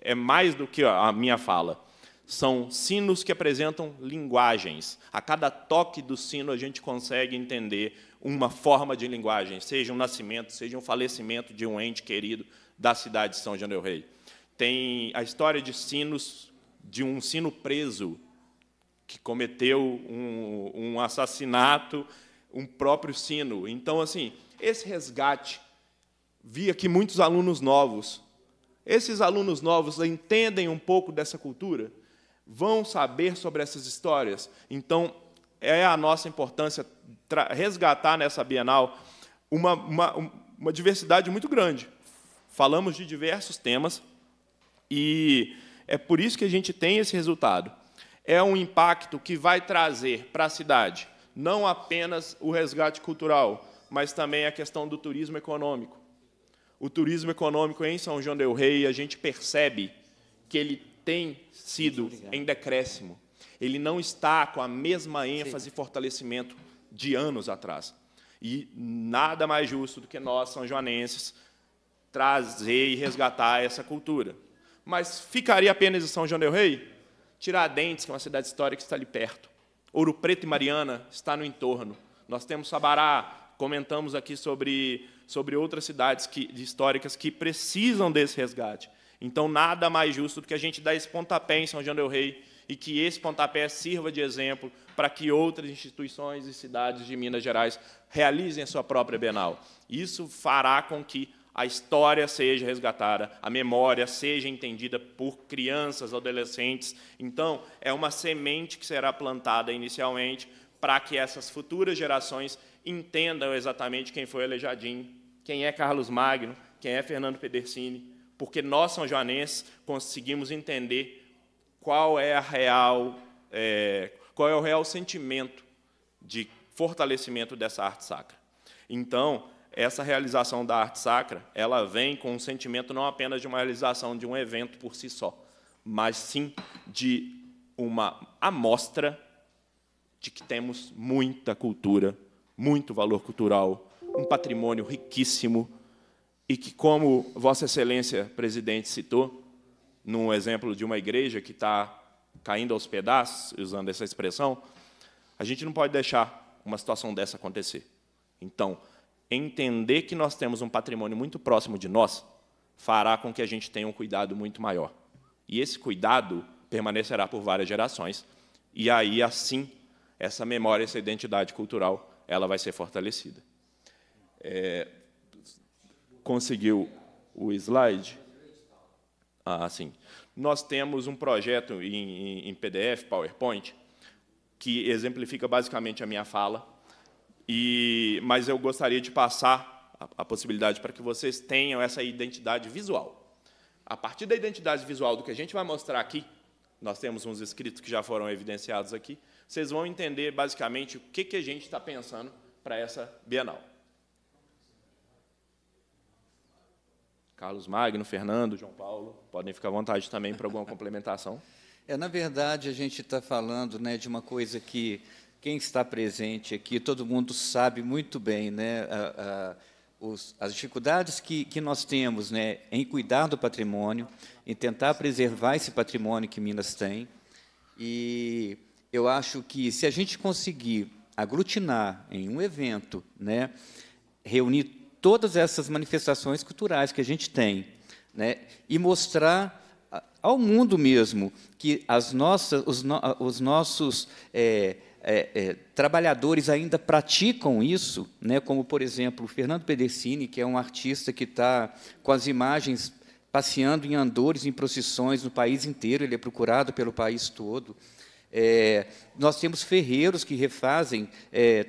é mais do que a minha fala. São sinos que apresentam linguagens. A cada toque do sino a gente consegue entender uma forma de linguagem, seja um nascimento, seja um falecimento de um ente querido da cidade de São João del Rei. Tem a história de sinos, de um sino preso que cometeu um, um assassinato, um próprio sino. Então, assim, esse resgate vi aqui muitos alunos novos. Esses alunos novos entendem um pouco dessa cultura, vão saber sobre essas histórias. Então, é a nossa importância resgatar nessa Bienal uma, uma, uma diversidade muito grande. Falamos de diversos temas e é por isso que a gente tem esse resultado. É um impacto que vai trazer para a cidade não apenas o resgate cultural, mas também a questão do turismo econômico, o turismo econômico em São João del Rei, a gente percebe que ele tem sido em decréscimo. Ele não está com a mesma ênfase Sim. e fortalecimento de anos atrás. E nada mais justo do que nós, são joanenses, trazer e resgatar essa cultura. Mas ficaria apenas em São João del Rei? Tiradentes, que é uma cidade histórica que está ali perto. Ouro Preto e Mariana está no entorno. Nós temos Sabará, comentamos aqui sobre, sobre outras cidades que, históricas que precisam desse resgate. Então, nada mais justo do que a gente dar esse pontapé em São João del Rei e que esse pontapé sirva de exemplo para que outras instituições e cidades de Minas Gerais realizem a sua própria Bienal. Isso fará com que a história seja resgatada, a memória seja entendida por crianças, adolescentes. Então, é uma semente que será plantada inicialmente para que essas futuras gerações entendam exatamente quem foi Aleijadinho, quem é Carlos Magno, quem é Fernando Pedersini, porque nós, são joanenses, conseguimos entender qual é, a real, é, qual é o real sentimento de fortalecimento dessa arte sacra. Então, essa realização da arte sacra, ela vem com um sentimento não apenas de uma realização de um evento por si só, mas sim de uma amostra de que temos muita cultura muito valor cultural, um patrimônio riquíssimo e que, como Vossa Excelência Presidente citou, num exemplo de uma igreja que está caindo aos pedaços, usando essa expressão, a gente não pode deixar uma situação dessa acontecer. Então, entender que nós temos um patrimônio muito próximo de nós fará com que a gente tenha um cuidado muito maior. E esse cuidado permanecerá por várias gerações. E aí, assim, essa memória, essa identidade cultural ela vai ser fortalecida. É, conseguiu o slide? Ah, sim. Nós temos um projeto em, em PDF, PowerPoint, que exemplifica basicamente a minha fala, e, mas eu gostaria de passar a, a possibilidade para que vocês tenham essa identidade visual. A partir da identidade visual do que a gente vai mostrar aqui, nós temos uns escritos que já foram evidenciados aqui, vocês vão entender basicamente o que, que a gente está pensando para essa Bienal. Carlos Magno, Fernando, João Paulo, podem ficar à vontade também para alguma complementação. É, na verdade, a gente está falando né, de uma coisa que quem está presente aqui, todo mundo sabe muito bem, né? A, a os, as dificuldades que, que nós temos né, em cuidar do patrimônio, em tentar preservar esse patrimônio que Minas tem. E eu acho que se a gente conseguir aglutinar em um evento, né, reunir todas essas manifestações culturais que a gente tem, né, e mostrar ao mundo mesmo que as nossas, os, no, os nossos é, é, é, trabalhadores ainda praticam isso, né, como, por exemplo, o Fernando Pedersini, que é um artista que está com as imagens passeando em andores, em procissões no país inteiro, ele é procurado pelo país todo. É, nós temos ferreiros que refazem é,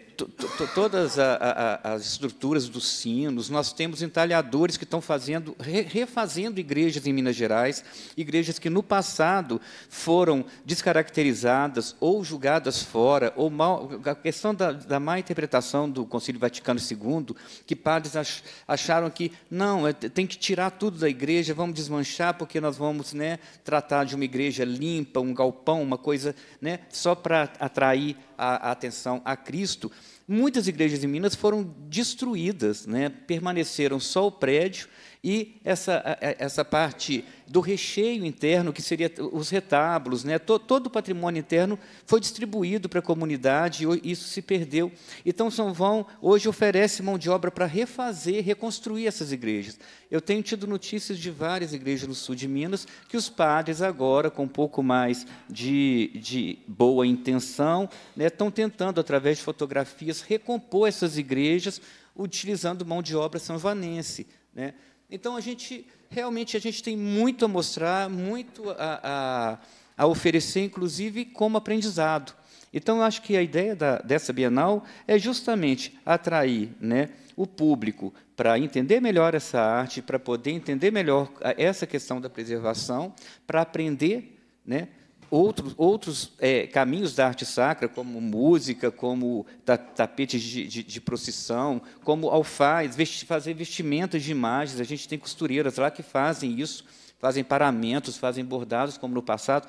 todas a, a, as estruturas dos sinos, nós temos entalhadores que estão fazendo, re, refazendo igrejas em Minas Gerais, igrejas que no passado foram descaracterizadas ou julgadas fora, ou mal, a questão da, da má interpretação do Concílio Vaticano II, que padres ach, acharam que, não, é, tem que tirar tudo da igreja, vamos desmanchar, porque nós vamos né, tratar de uma igreja limpa, um galpão, uma coisa né, só para atrair a, a atenção a Cristo. Muitas igrejas em Minas foram destruídas, né, permaneceram só o prédio e essa, essa parte do recheio interno, que seria os retábulos, né? todo, o patrimônio interno foi distribuído para a comunidade e isso se perdeu. Então, São Vão hoje oferece mão de obra para refazer, reconstruir essas igrejas. Eu tenho tido notícias de várias igrejas no sul de Minas que os padres, agora, com um pouco mais de, de boa intenção, né, estão tentando, através de fotografias, recompor essas igrejas utilizando mão de obra sanvanense. Né? Então a gente realmente a gente tem muito a mostrar, muito a, a, a oferecer, inclusive como aprendizado. Então eu acho que a ideia da, dessa Bienal é justamente atrair, né, o público para entender melhor essa arte, para poder entender melhor essa questão da preservação, para aprender, né, outros, outros é, caminhos da arte sacra, como música, como ta, tapetes de, de, de, procissão, como alfaz, vesti, fazer vestimentas de imagens. A gente tem costureiras lá que fazem isso, fazem paramentos, fazem bordados, como no passado.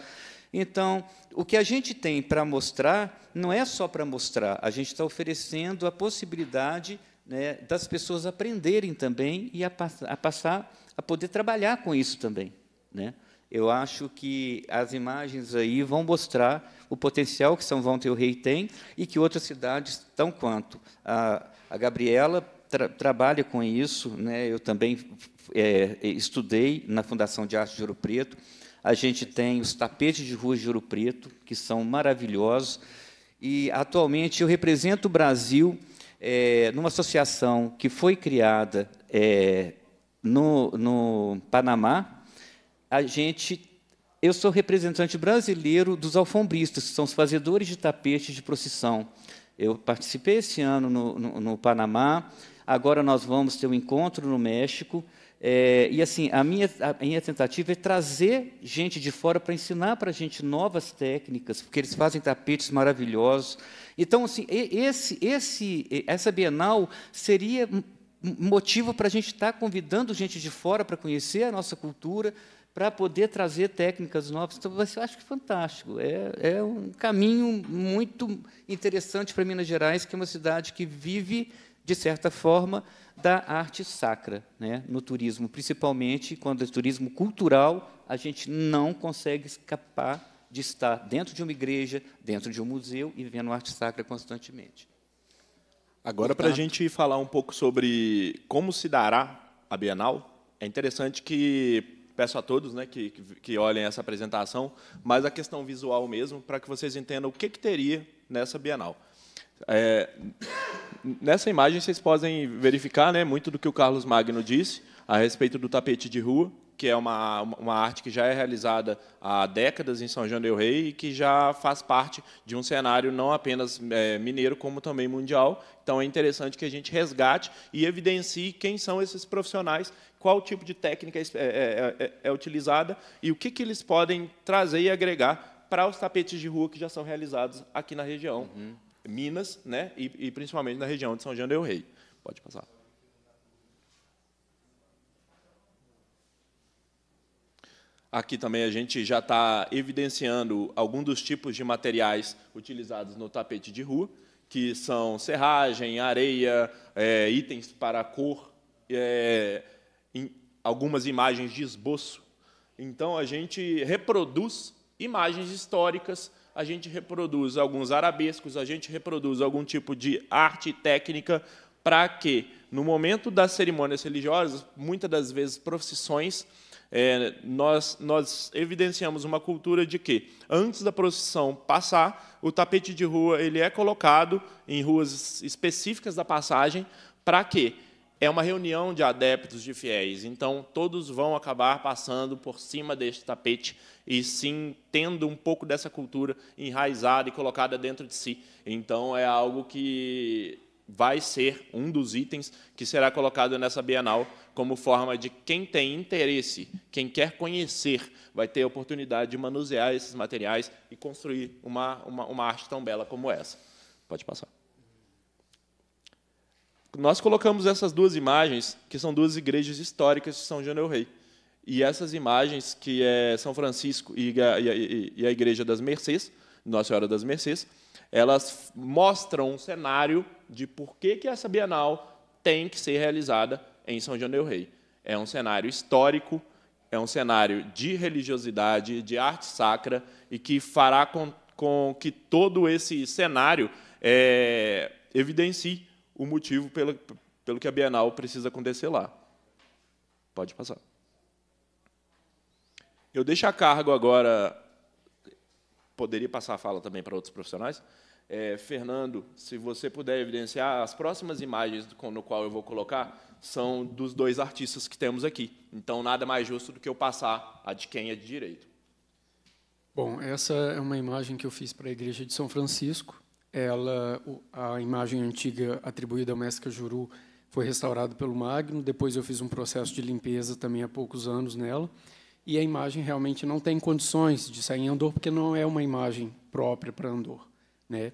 Então, o que a gente tem para mostrar não é só para mostrar, a gente está oferecendo a possibilidade né, das pessoas aprenderem também e a, a, passar a poder trabalhar com isso também. Né? Eu acho que as imagens aí vão mostrar o potencial que São João Teu Rei tem e que outras cidades tão quanto. A, a Gabriela tra trabalha com isso, né? eu também é, estudei na Fundação de Arte de Ouro Preto. A gente tem os tapetes de rua de Ouro Preto, que são maravilhosos. E, atualmente, eu represento o Brasil é, numa associação que foi criada é, no, no Panamá, a gente. Eu sou representante brasileiro dos alfombristas, que são os fazedores de tapetes de procissão. Eu participei esse ano no, no, no Panamá, agora nós vamos ter um encontro no México. É, e assim, a minha, a minha tentativa é trazer gente de fora para ensinar para a gente novas técnicas, porque eles fazem tapetes maravilhosos. Então, assim, esse, esse, essa Bienal seria motivo para a gente estar tá convidando gente de fora para conhecer a nossa cultura, para poder trazer técnicas novas. Então, você acha acho que fantástico. É, é um caminho muito interessante para Minas Gerais, que é uma cidade que vive, de certa forma, da arte sacra, né, no turismo, principalmente quando é turismo cultural, a gente não consegue escapar de estar dentro de uma igreja, dentro de um museu e vendo arte sacra constantemente. Agora, para a tá. gente falar um pouco sobre como se dará a Bienal, é interessante que peço a todos né, que, que olhem essa apresentação, mas a questão visual mesmo, para que vocês entendam o que, que teria nessa Bienal. É, nessa imagem, vocês podem verificar né, muito do que o Carlos Magno disse a respeito do tapete de rua, que é uma, uma arte que já é realizada há décadas em São João del Rei e que já faz parte de um cenário não apenas é, mineiro, como também mundial. Então, é interessante que a gente resgate e evidencie quem são esses profissionais qual tipo de técnica é, é, é, é, é utilizada e o que, que eles podem trazer e agregar para os tapetes de rua que já são realizados aqui na região, uhum. Minas, né, e, e, principalmente na região de São João del Rei. Pode passar. Aqui também a gente já está evidenciando alguns dos tipos de materiais utilizados no tapete de rua, que são serragem, areia, é, itens para cor, é, algumas imagens de esboço. Então, a gente reproduz imagens históricas, a gente reproduz alguns arabescos, a gente reproduz algum tipo de arte técnica para que, no momento das cerimônias religiosas, muitas das vezes procissões, é, nós, nós evidenciamos uma cultura de que, antes da procissão passar, o tapete de rua ele é colocado em ruas específicas da passagem para que é uma reunião de adeptos de fiéis, então todos vão acabar passando por cima deste tapete e sim tendo um pouco dessa cultura enraizada e colocada dentro de si. Então é algo que vai ser um dos itens que será colocado nessa Bienal como forma de quem tem interesse, quem quer conhecer, vai ter a oportunidade de manusear esses materiais e construir uma, uma, uma arte tão bela como essa. Pode passar. Nós colocamos essas duas imagens, que são duas igrejas históricas de São João del Rei. E essas imagens, que é São Francisco e a, Igreja das Mercês, Nossa Senhora das Mercês, elas mostram um cenário de por que, que essa Bienal tem que ser realizada em São João del Rei. É um cenário histórico, é um cenário de religiosidade, de arte sacra, e que fará com, com que todo esse cenário é, evidencie o motivo pelo, pelo que a Bienal precisa acontecer lá. Pode passar. Eu deixo a cargo agora. Poderia passar a fala também para outros profissionais. É, Fernando, se você puder evidenciar, as próximas imagens no qual eu vou colocar são dos dois artistas que temos aqui. Então, nada mais justo do que eu passar a de quem é de direito. Bom, essa é uma imagem que eu fiz para a igreja de São Francisco ela, a imagem antiga atribuída ao mestre Juru foi restaurada pelo Magno. Depois eu fiz um processo de limpeza também há poucos anos nela. E a imagem realmente não tem condições de sair em Andor, porque não é uma imagem própria para Andor. Né?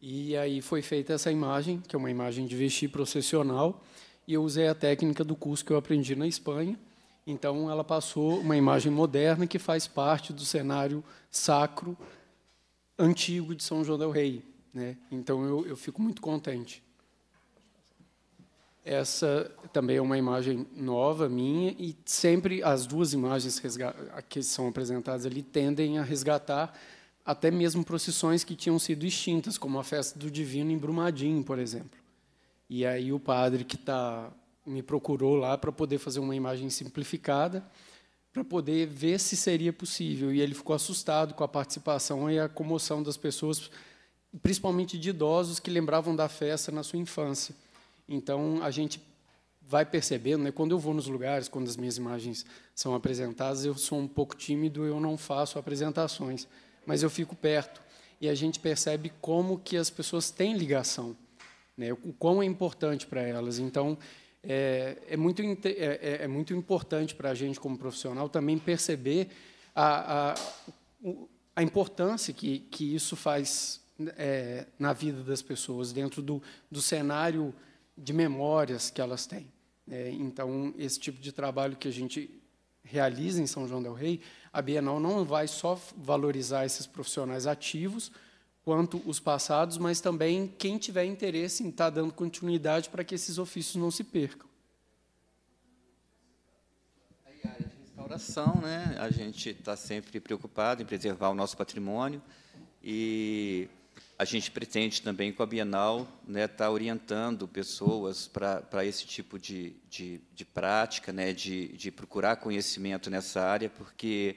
E aí foi feita essa imagem, que é uma imagem de vestir processional, e eu usei a técnica do curso que eu aprendi na Espanha. Então, ela passou uma imagem moderna que faz parte do cenário sacro antigo de São João del Rei, né? Então, eu, eu fico muito contente. Essa também é uma imagem nova minha e sempre as duas imagens que são apresentadas ali tendem a resgatar até mesmo procissões que tinham sido extintas, como a festa do Divino em Brumadinho, por exemplo. E aí o padre que tá, me procurou lá para poder fazer uma imagem simplificada, para poder ver se seria possível. E ele ficou assustado com a participação e a comoção das pessoas principalmente de idosos que lembravam da festa na sua infância. Então, a gente vai percebendo, né, quando eu vou nos lugares, quando as minhas imagens são apresentadas, eu sou um pouco tímido, eu não faço apresentações, mas eu fico perto. E a gente percebe como que as pessoas têm ligação, né, o quão é importante para elas. Então, é, é muito, é, é, é, muito importante para a gente, como profissional, também perceber a, a, a importância que, que isso faz é, na vida das pessoas, dentro do, do cenário de memórias que elas têm. É, então, esse tipo de trabalho que a gente realiza em São João del Rei, a Bienal não vai só valorizar esses profissionais ativos, quanto os passados, mas também quem tiver interesse em estar tá dando continuidade para que esses ofícios não se percam. A área de restauração, né? a gente está sempre preocupado em preservar o nosso patrimônio e a gente pretende também, com a Bienal, estar né, tá orientando pessoas para esse tipo de, de, de prática, né, de, de, procurar conhecimento nessa área, porque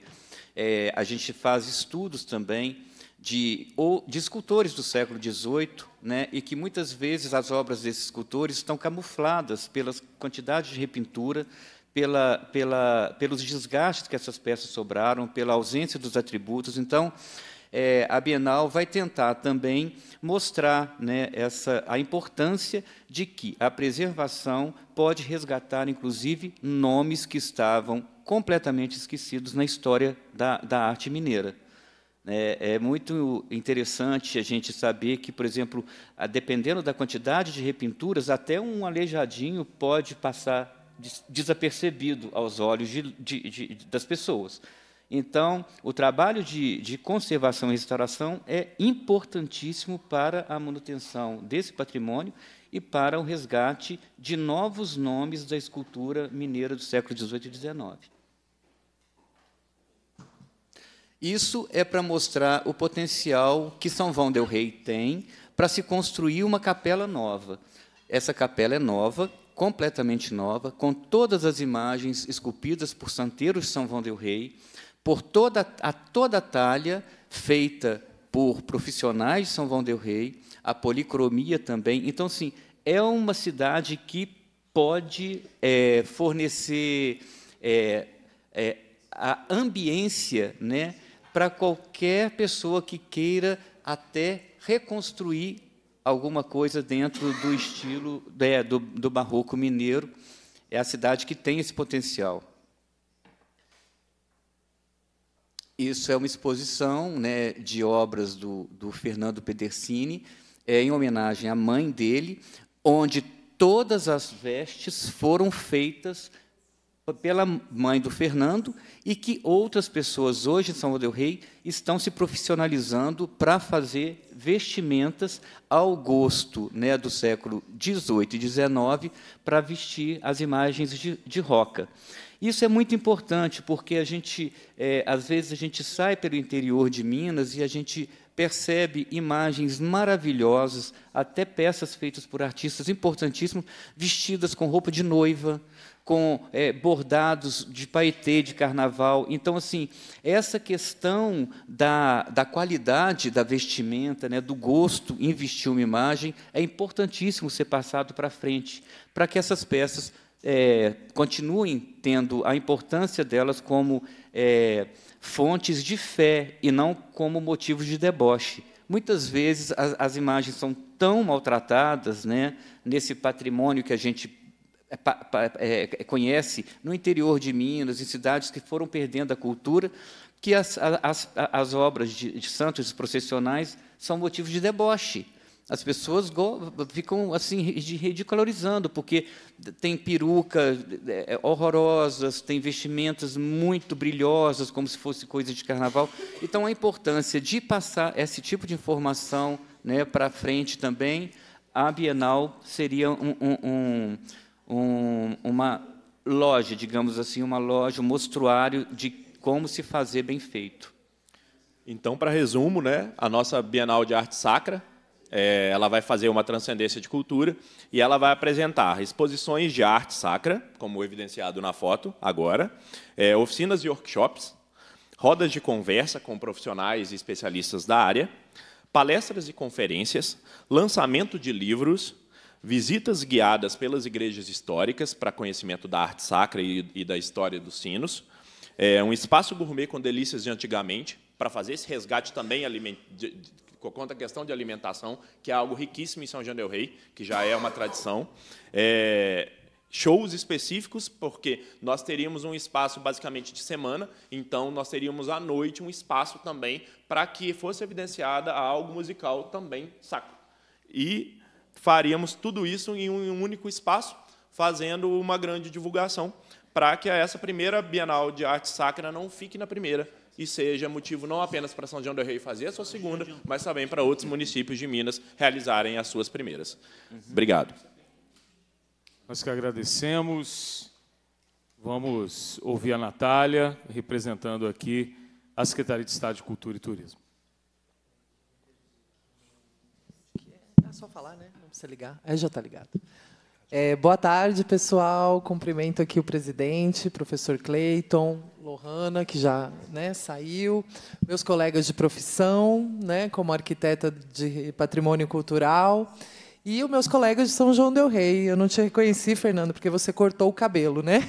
é, a gente faz estudos também de, ou, de escultores do século XVIII, né, e que muitas vezes as obras desses escultores estão camufladas pela quantidade de repintura, pela, pela, pelos desgastes que essas peças sobraram, pela ausência dos atributos. Então, é, a Bienal vai tentar também mostrar né, essa, a importância de que a preservação pode resgatar, inclusive, nomes que estavam completamente esquecidos na história da, da arte mineira. É, é, muito interessante a gente saber que, por exemplo, a, dependendo da quantidade de repinturas, até um aleijadinho pode passar des, desapercebido aos olhos de, de, de, das pessoas. Então, o trabalho de, de conservação e restauração é importantíssimo para a manutenção desse patrimônio e para o resgate de novos nomes da escultura mineira do século XVIII e XIX. Isso é para mostrar o potencial que São João del Rei tem para se construir uma capela nova. Essa capela é nova, completamente nova, com todas as imagens esculpidas por santeiros de São João del Rei, por toda a toda a talha feita por profissionais de São João del Rei, a policromia também. Então, sim, é uma cidade que pode é, fornecer é, é, a ambiência né, para qualquer pessoa que queira até reconstruir alguma coisa dentro do estilo né, do, do barroco mineiro. É a cidade que tem esse potencial. Isso é uma exposição né, de obras do, do Fernando Pedersini, é, em homenagem à mãe dele, onde todas as vestes foram feitas pela mãe do Fernando e que outras pessoas hoje em São Paulo do Rei estão se profissionalizando para fazer vestimentas ao gosto né, do século XVIII e XIX para vestir as imagens de, de Roca. Isso é muito importante, porque a gente, é, às vezes, a gente sai pelo interior de Minas e a gente percebe imagens maravilhosas, até peças feitas por artistas importantíssimos, vestidas com roupa de noiva, com é, bordados de paetê de carnaval. Então, assim, essa questão da, da qualidade da vestimenta, né, do gosto em vestir uma imagem, é importantíssimo ser passado para frente, para que essas peças é, continuem tendo a importância delas como é, fontes de fé e não como motivos de deboche. Muitas vezes as, as imagens são tão maltratadas né, nesse patrimônio que a gente é, é, é, conhece no interior de Minas, em cidades que foram perdendo a cultura, que as, as, as obras de, de santos processionais são motivos de deboche. As pessoas ficam assim ridicularizando, porque tem peruca é, horrorosas, tem vestimentas muito brilhosas, como se fosse coisa de carnaval. Então, a importância de passar esse tipo de informação né, para frente também, a Bienal seria um, um, um, uma loja, digamos assim, uma loja, um mostruário de como se fazer bem feito. Então, para resumo, né, a nossa Bienal de Arte Sacra, é, ela vai fazer uma transcendência de cultura e ela vai apresentar exposições de arte sacra, como evidenciado na foto agora, é, oficinas e workshops, rodas de conversa com profissionais e especialistas da área, palestras e conferências, lançamento de livros, visitas guiadas pelas igrejas históricas para conhecimento da arte sacra e, e da história dos sinos, é, um espaço gourmet com delícias de antigamente, para fazer esse resgate também conta a questão de alimentação, que é algo riquíssimo em São João del Rei, que já é uma tradição. É, shows específicos, porque nós teríamos um espaço basicamente de semana, então nós teríamos à noite um espaço também para que fosse evidenciada algo musical também sacro. E faríamos tudo isso em um único espaço, fazendo uma grande divulgação para que essa primeira Bienal de Arte Sacra não fique na primeira, e seja motivo não apenas para São João do Rei fazer a sua segunda, mas também para outros municípios de Minas realizarem as suas primeiras. Uhum. Obrigado. Nós que agradecemos. Vamos ouvir a Natália, representando aqui a Secretaria de Estado de Cultura e Turismo. É ah, só falar, né? Não precisa ligar. Aí é, já está ligado. É, boa tarde, pessoal. Cumprimento aqui o presidente, professor Cleiton, Lohana, que já né, saiu, meus colegas de profissão, né, como arquiteta de patrimônio cultural, e os meus colegas de São João Del Rei. Eu não te reconheci, Fernando, porque você cortou o cabelo, né?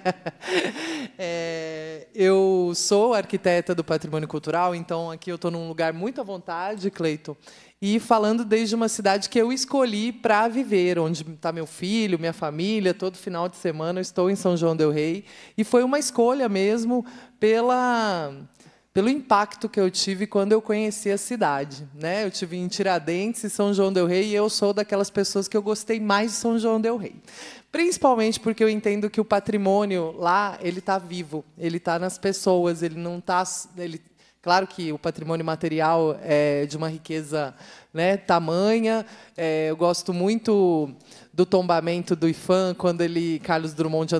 é, eu sou arquiteta do patrimônio cultural, então aqui eu estou num lugar muito à vontade, Cleiton e falando desde uma cidade que eu escolhi para viver, onde está meu filho, minha família, todo final de semana eu estou em São João del Rei, e foi uma escolha mesmo pela pelo impacto que eu tive quando eu conheci a cidade, né? Eu tive em Tiradentes e São João del Rei e eu sou daquelas pessoas que eu gostei mais de São João del Rei principalmente porque eu entendo que o patrimônio lá ele está vivo, ele está nas pessoas, ele não está ele Claro que o patrimônio material é de uma riqueza né, tamanha. É, eu gosto muito do tombamento do IFAM, quando ele, Carlos Drummond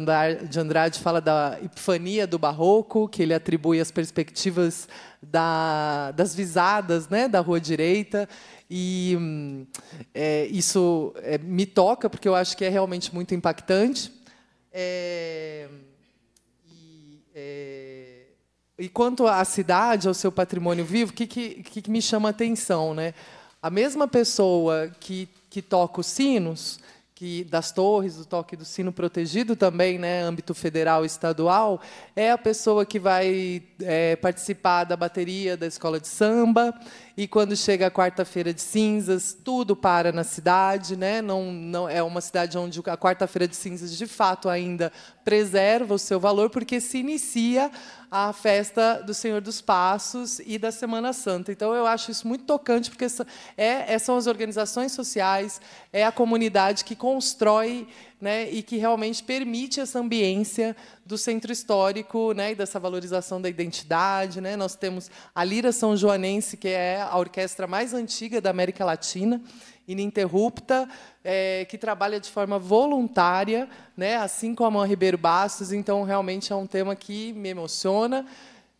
de Andrade fala da epifania do barroco, que ele atribui as perspectivas da, das visadas né, da Rua Direita. E é, isso é, me toca, porque eu acho que é realmente muito impactante. É, e, é, e quanto à cidade, ao seu patrimônio vivo, o que, que, que me chama a atenção? Né? A mesma pessoa que, que toca os sinos, que das torres, o toque do sino protegido também, né, âmbito federal e estadual, é a pessoa que vai é, participar da bateria da escola de samba e quando chega a quarta-feira de cinzas tudo para na cidade, né? Não, não é uma cidade onde a quarta-feira de cinzas de fato ainda preserva o seu valor porque se inicia a festa do Senhor dos Passos e da Semana Santa. Então, eu acho isso muito tocante, porque é, é, são as organizações sociais, é a comunidade que constrói né, e que realmente permite essa ambiência do centro histórico né, e dessa valorização da identidade. Né? Nós temos a Lira São Joanense, que é a orquestra mais antiga da América Latina, ininterrupta, é, que trabalha de forma voluntária, né, assim como a Ribeiro Bastos. Então, realmente é um tema que me emociona.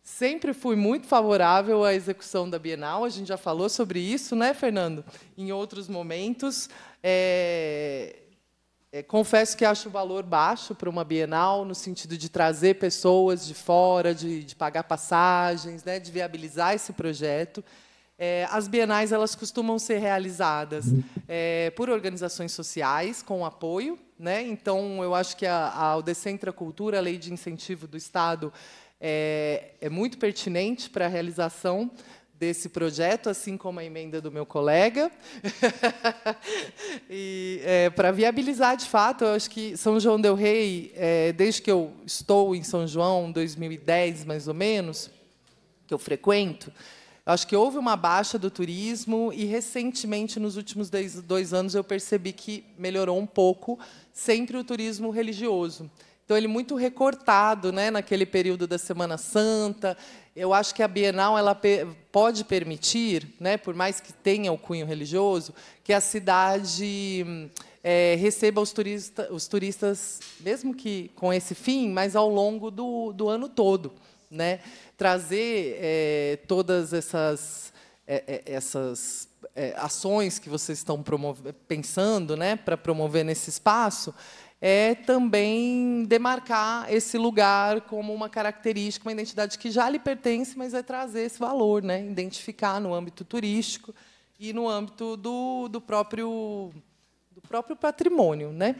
Sempre fui muito favorável à execução da Bienal. A gente já falou sobre isso, né, Fernando? Em outros momentos. É, é, confesso que acho o valor baixo para uma Bienal, no sentido de trazer pessoas de fora, de, de pagar passagens, né, de viabilizar esse projeto. É, as bienais elas costumam ser realizadas uhum. é, por organizações sociais com apoio, né? Então eu acho que a, a Aldecentra Cultura, a lei de incentivo do Estado é, é muito pertinente para a realização desse projeto, assim como a emenda do meu colega, e é, para viabilizar de fato, eu acho que São João del Rei, é, desde que eu estou em São João, 2010 mais ou menos, que eu frequento, Acho que houve uma baixa do turismo e, recentemente, nos últimos dois anos, eu percebi que melhorou um pouco, sempre o turismo religioso. Então, ele muito recortado né, naquele período da Semana Santa. Eu acho que a Bienal ela pode permitir, né, por mais que tenha o cunho religioso, que a cidade é, receba os, turista, os turistas, mesmo que com esse fim, mas ao longo do, do ano todo. Né? trazer é, todas essas, é, essas ações que vocês estão pensando né, para promover nesse espaço é também demarcar esse lugar como uma característica, uma identidade que já lhe pertence, mas é trazer esse valor, né? identificar no âmbito turístico e no âmbito do, do, próprio, do próprio patrimônio. Né?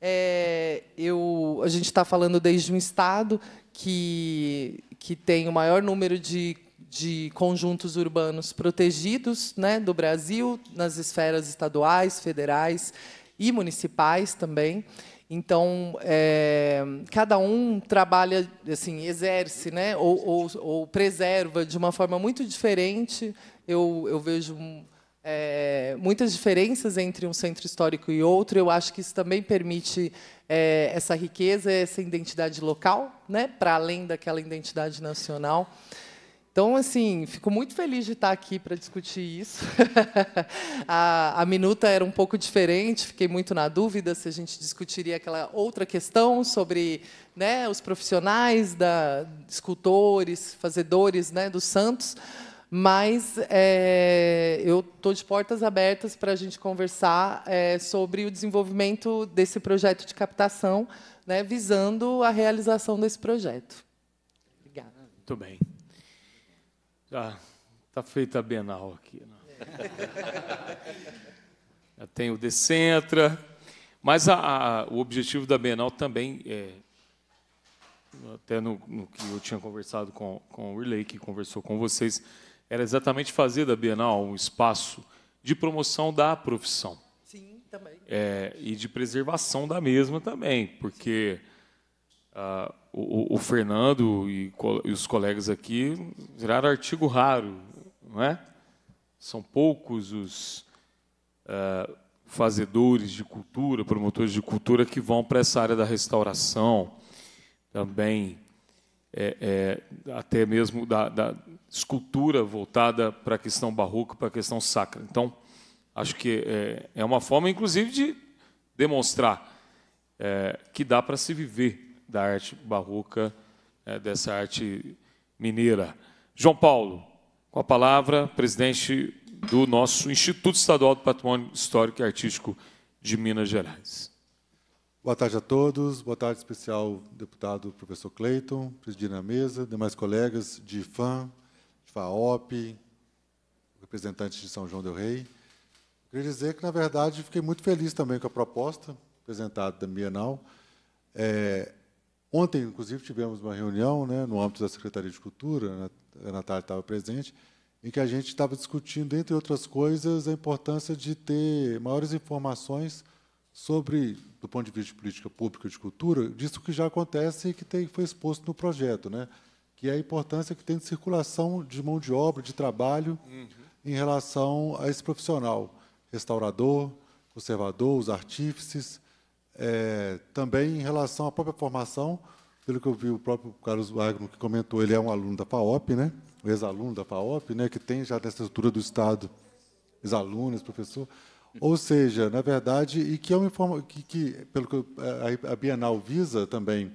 É, eu, a gente está falando desde um Estado que, que tem o maior número de, de conjuntos urbanos protegidos né, do Brasil, nas esferas estaduais, federais e municipais também. Então, é, cada um trabalha, assim, exerce, né, ou, ou, ou preserva de uma forma muito diferente. Eu, eu vejo é, muitas diferenças entre um centro histórico e outro. Eu acho que isso também permite é, essa riqueza, essa identidade local, né, para além daquela identidade nacional. Então, assim, fico muito feliz de estar aqui para discutir isso. a, a, minuta era um pouco diferente, fiquei muito na dúvida se a gente discutiria aquela outra questão sobre né, os profissionais, da, escultores, fazedores né, dos santos. Mas é, eu estou de portas abertas para a gente conversar é, sobre o desenvolvimento desse projeto de captação, né, visando a realização desse projeto. Obrigada. Muito bem. Já está feita a Bienal aqui. Né? Já tem o Decentra. Mas a, a, o objetivo da Bienal também é, até no, no, que eu tinha conversado com, com o Riley, que conversou com vocês, era exatamente fazer da Bienal um espaço de promoção da profissão. Sim, também. É, e de preservação da mesma também, porque uh, o, o, Fernando e, e, os colegas aqui viraram artigo raro, não é? São poucos os uh, fazedores de cultura, promotores de cultura que vão para essa área da restauração, também é, é, até mesmo da, da escultura voltada para a questão barroca, para a questão sacra. Então, acho que é, é uma forma, inclusive, de demonstrar é, que dá para se viver da arte barroca, é, dessa arte mineira. João Paulo, com a palavra, presidente do nosso Instituto Estadual do Patrimônio Histórico e Artístico de Minas Gerais. Boa tarde a todos. Boa tarde especial, deputado professor Cleiton, presidente da mesa, demais colegas de IFAM, de FAOP, representantes de São João del Rei. Queria dizer que, na verdade, fiquei muito feliz também com a proposta apresentada da Bienal. É, ontem, inclusive, tivemos uma reunião né, no âmbito da Secretaria de Cultura, né, a Natália estava presente, em que a gente estava discutindo, entre outras coisas, a importância de ter maiores informações sobre do ponto de vista de política pública de cultura, disso que já acontece e que tem, foi exposto no projeto, né? que é a importância que tem de circulação de mão de obra, de trabalho, uhum. em relação a esse profissional, restaurador, conservador, os artífices, é, também em relação à própria formação, pelo que eu vi o próprio Carlos Wagner que comentou, ele é um aluno da FAOP, né? ex-aluno da FAOP, né? que tem já nessa estrutura do Estado, ex-aluno, ex-professor, ex alunos professor ou seja, na verdade, e que é uma informa que, que, pelo que é, a, Bienal visa também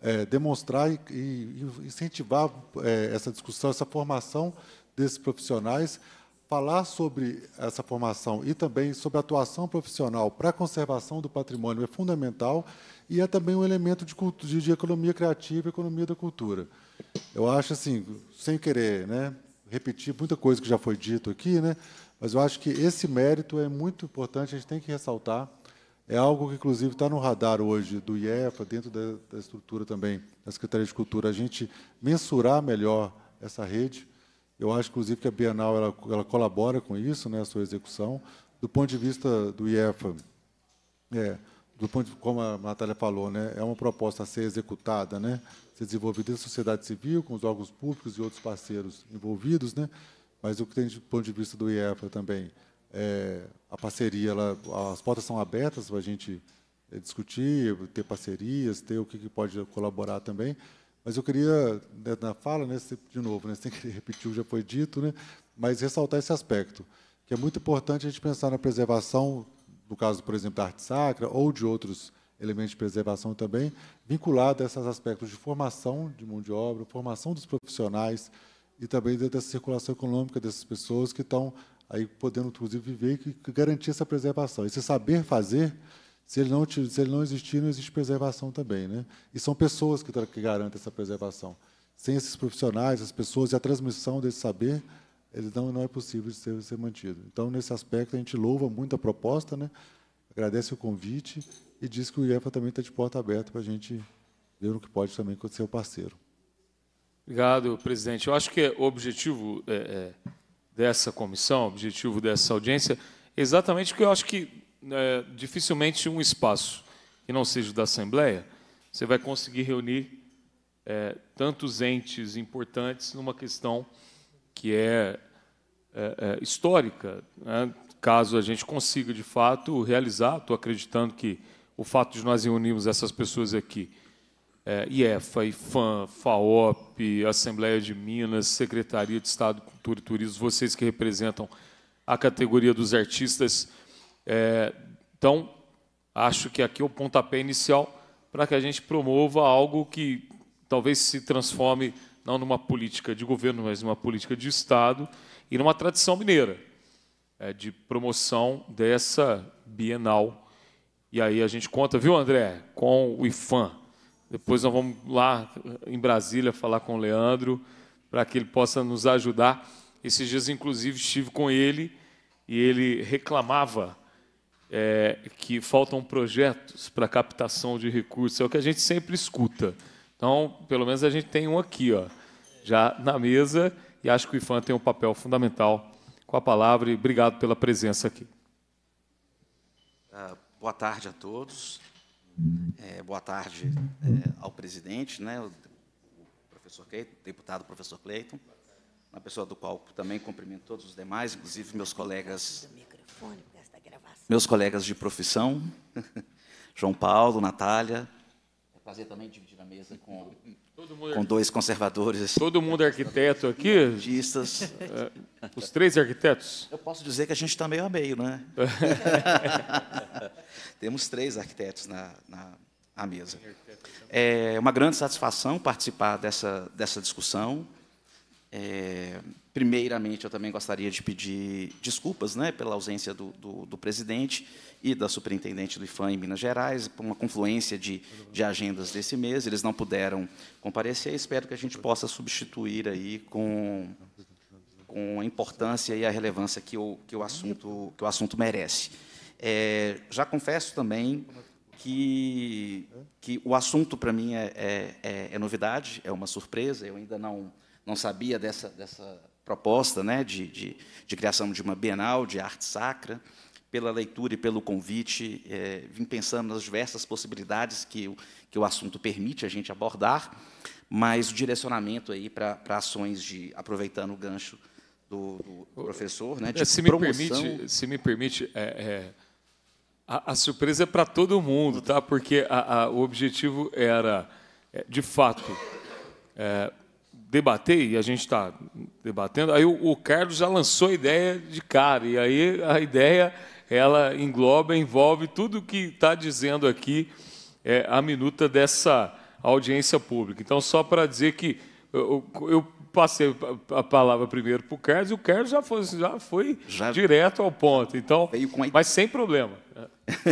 é, demonstrar e, e incentivar é, essa discussão, essa formação desses profissionais, falar sobre essa formação e também sobre a atuação profissional para a conservação do patrimônio é fundamental e é também um elemento de, cultura, de economia criativa e economia da cultura. Eu acho assim, sem querer né, repetir muita coisa que já foi dito aqui, né, mas eu acho que esse mérito é muito importante, a gente tem que ressaltar. É algo que, inclusive, está no radar hoje do IEFA, dentro da, da, estrutura também da Secretaria de Cultura, a gente mensurar melhor essa rede. Eu acho, inclusive, que a Bienal ela, ela colabora com isso, né, a sua execução. Do ponto de vista do IEFA, é, do ponto de, como a Natália falou, né, é uma proposta a ser executada, né, ser desenvolvida em sociedade civil, com os órgãos públicos e outros parceiros envolvidos, né, mas o que tem do ponto de vista do IEFA também, é, a parceria, ela, as portas são abertas para a gente é, discutir, ter parcerias, ter o que, que pode colaborar também. Mas eu queria, né, na fala, né, de novo, né, sem querer repetir o que já foi dito, né, mas ressaltar esse aspecto, que é muito importante a gente pensar na preservação, no caso, por exemplo, da arte sacra ou de outros elementos de preservação também, vinculado a esses aspectos de formação de mão de obra, formação dos profissionais, e também dessa circulação econômica dessas pessoas que estão aí podendo, inclusive, viver e garantir essa preservação. Esse saber fazer, se ele não, se ele não existir, não existe preservação também. Né? E são pessoas que, que garantem essa preservação. Sem esses profissionais, as pessoas e a transmissão desse saber, ele não, não é possível de ser, ser mantido. Então, nesse aspecto, a gente louva muito a proposta, né? agradece o convite e diz que o IEFA também está de porta aberta para a gente ver o que pode também acontecer o parceiro. Obrigado, presidente. Eu acho que o é objetivo é, é, dessa comissão, o objetivo dessa audiência, é exatamente porque eu acho que é, dificilmente um espaço que não seja da Assembleia, você vai conseguir reunir é, tantos entes importantes numa questão que é, é, histórica, né? caso a gente consiga, de fato, realizar, estou acreditando que o fato de nós reunirmos essas pessoas aqui é, IEFA, IFAM, FAOP, Assembleia de Minas, Secretaria de Estado de Cultura e Turismo, vocês que representam a categoria dos artistas. É, então, acho que aqui é o pontapé inicial para que a gente promova algo que talvez se transforme não numa política de governo, mas numa política de Estado e numa tradição mineira é, de promoção dessa Bienal. E aí a gente conta, viu, André, com o IFAM, depois nós vamos lá em Brasília falar com o Leandro, para que ele possa nos ajudar. Esses dias, inclusive, estive com ele e ele reclamava é, que faltam projetos para captação de recursos. É o que a gente sempre escuta. Então, pelo menos a gente tem um aqui, ó, já na mesa, e acho que o IFAM tem um papel fundamental com a palavra e obrigado pela presença aqui. Ah, boa tarde a todos. É, boa tarde é, ao presidente, né, o professor Cleiton, deputado professor Cleiton, uma pessoa do qual também cumprimento todos os demais, inclusive meus colegas, meus colegas de profissão, João Paulo, Natália. É prazer também dividir a mesa com é com dois conservadores. Todo mundo é arquiteto aqui? Artistas. É, os três arquitetos? Eu posso dizer que a gente está meio a meio, né? Temos três arquitetos na, na, na mesa. É uma grande satisfação participar dessa, dessa discussão. É, Primeiramente, eu também gostaria de pedir desculpas né, pela ausência do, do, do presidente e da superintendente do IFAM em Minas Gerais, por uma confluência de, de agendas desse mês. Eles não puderam comparecer. Espero que a gente possa substituir aí com, com a importância e a relevância que o, que o, assunto, que o assunto merece. É, já confesso também que, que o assunto, para mim, é, é, é, é novidade, é uma surpresa. Eu ainda não não sabia dessa, dessa, proposta né, de, de, de criação de uma Bienal de Arte Sacra, pela leitura e pelo convite, é, vim pensando nas diversas possibilidades que o, que o assunto permite a gente abordar, mas o direcionamento aí para ações de, aproveitando o gancho do, do professor, né, é, de se promoção. Me permite, se me permite, é, é, a, a, surpresa é para todo mundo, tá? porque a, a, o objetivo era, é, de fato, é, debater, e a gente está debatendo. Aí o, o Carlos já lançou a ideia de cara, e aí a ideia ela engloba, envolve tudo o que está dizendo aqui é, a minuta dessa audiência pública. Então, só para dizer que eu, eu, passei a palavra primeiro para o Carlos, e o Carlos já foi, já foi já... direto ao ponto. Então, mas sem problema.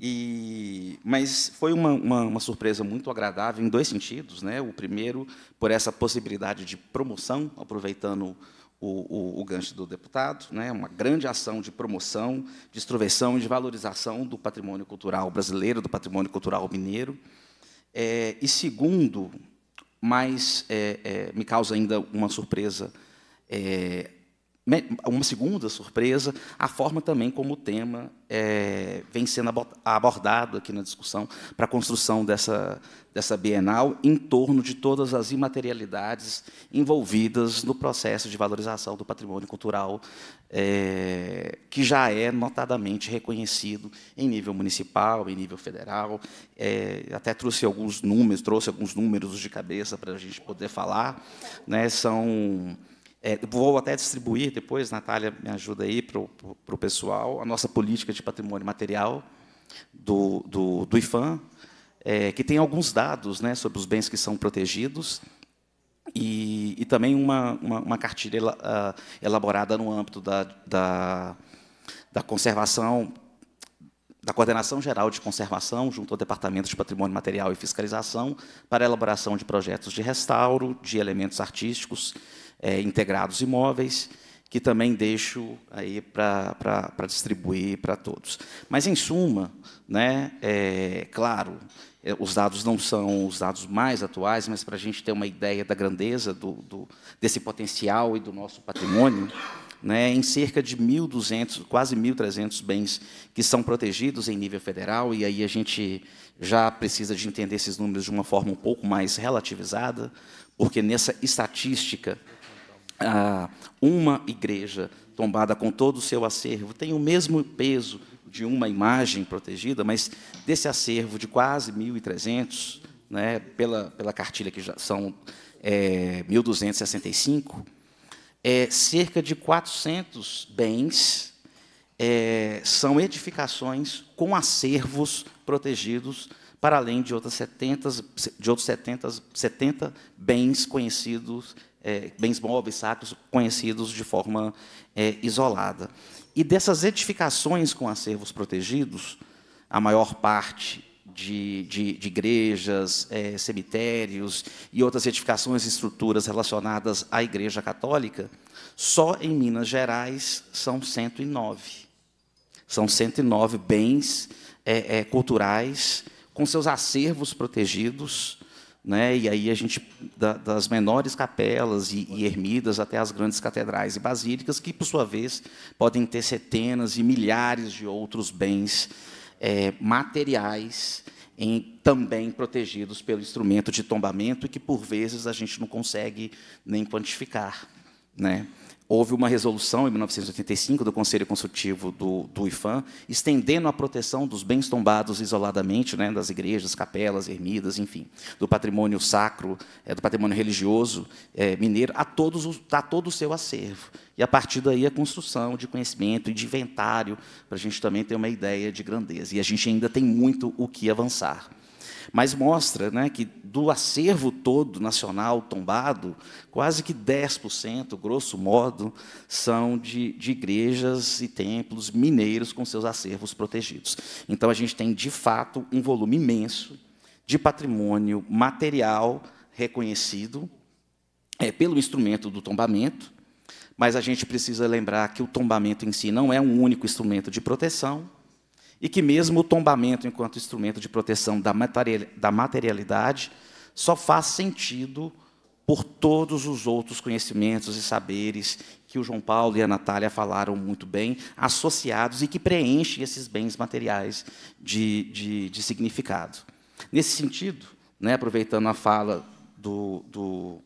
E, mas foi uma, uma, uma, surpresa muito agradável em dois sentidos. Né? O primeiro, por essa possibilidade de promoção, aproveitando o, o, o gancho do deputado, né? uma grande ação de promoção, de extroversão e de valorização do patrimônio cultural brasileiro, do patrimônio cultural mineiro. É, e segundo, mas é, é, me causa ainda uma surpresa é, uma segunda surpresa, a forma também como o tema é, vem sendo abordado aqui na discussão para a construção dessa, dessa Bienal em torno de todas as imaterialidades envolvidas no processo de valorização do patrimônio cultural, é, que já é notadamente reconhecido em nível municipal, em nível federal. É, até trouxe alguns números, trouxe alguns números de cabeça para a gente poder falar. Né, são é, vou até distribuir depois, Natália me ajuda aí para o pessoal, a nossa política de patrimônio material do, do, do IFAM, é, que tem alguns dados né, sobre os bens que são protegidos e, e também uma, uma, uma cartilha elaborada no âmbito da, da, da conservação da Coordenação Geral de Conservação, junto ao Departamento de Patrimônio Material e Fiscalização, para elaboração de projetos de restauro de elementos artísticos é, integrados imóveis, que também deixo aí para distribuir para todos. Mas, em suma, né, é, claro, é, os dados não são os dados mais atuais, mas para a gente ter uma ideia da grandeza do, do, desse potencial e do nosso patrimônio, né, em cerca de 1.200, quase 1.300 bens que são protegidos em nível federal, e aí a gente já precisa de entender esses números de uma forma um pouco mais relativizada, porque nessa estatística ah, uma igreja tombada com todo o seu acervo tem o mesmo peso de uma imagem protegida, mas desse acervo de quase 1.300, né, pela, pela cartilha que já são é, 1.265, é, cerca de 400 bens é, são edificações com acervos protegidos, para além de, outras 70, de outros 70, 70 bens conhecidos é, bens móveis, sacros, conhecidos de forma é, isolada. E dessas edificações com acervos protegidos, a maior parte de, de, de igrejas, é, cemitérios e outras edificações e estruturas relacionadas à Igreja Católica, só em Minas Gerais são 109. São 109 bens é, é, culturais com seus acervos protegidos né? e aí a gente, da, das menores capelas e, e ermidas até as grandes catedrais e basílicas, que, por sua vez, podem ter centenas e milhares de outros bens é, materiais em, também protegidos pelo instrumento de tombamento e que, por vezes, a gente não consegue nem quantificar. Né? houve uma resolução em 1985 do Conselho Consultivo do, do IFAM, estendendo a proteção dos bens tombados isoladamente, né, das igrejas, capelas, ermidas, enfim, do patrimônio sacro, é, do patrimônio religioso é, mineiro, a, todos, a todo o seu acervo. E a partir daí a construção de conhecimento e de inventário, para a gente também ter uma ideia de grandeza. E a gente ainda tem muito o que avançar. Mas mostra né, que do acervo todo nacional tombado, quase que 10%, grosso modo, são de, de, igrejas e templos mineiros com seus acervos protegidos. Então, a gente tem, de fato, um volume imenso de patrimônio material reconhecido é, pelo instrumento do tombamento, mas a gente precisa lembrar que o tombamento em si não é um único instrumento de proteção, e que, mesmo o tombamento enquanto instrumento de proteção da materialidade, só faz sentido por todos os outros conhecimentos e saberes que o João Paulo e a Natália falaram muito bem, associados e que preenchem esses bens materiais de, de, de significado. Nesse sentido, né, aproveitando a fala do, do,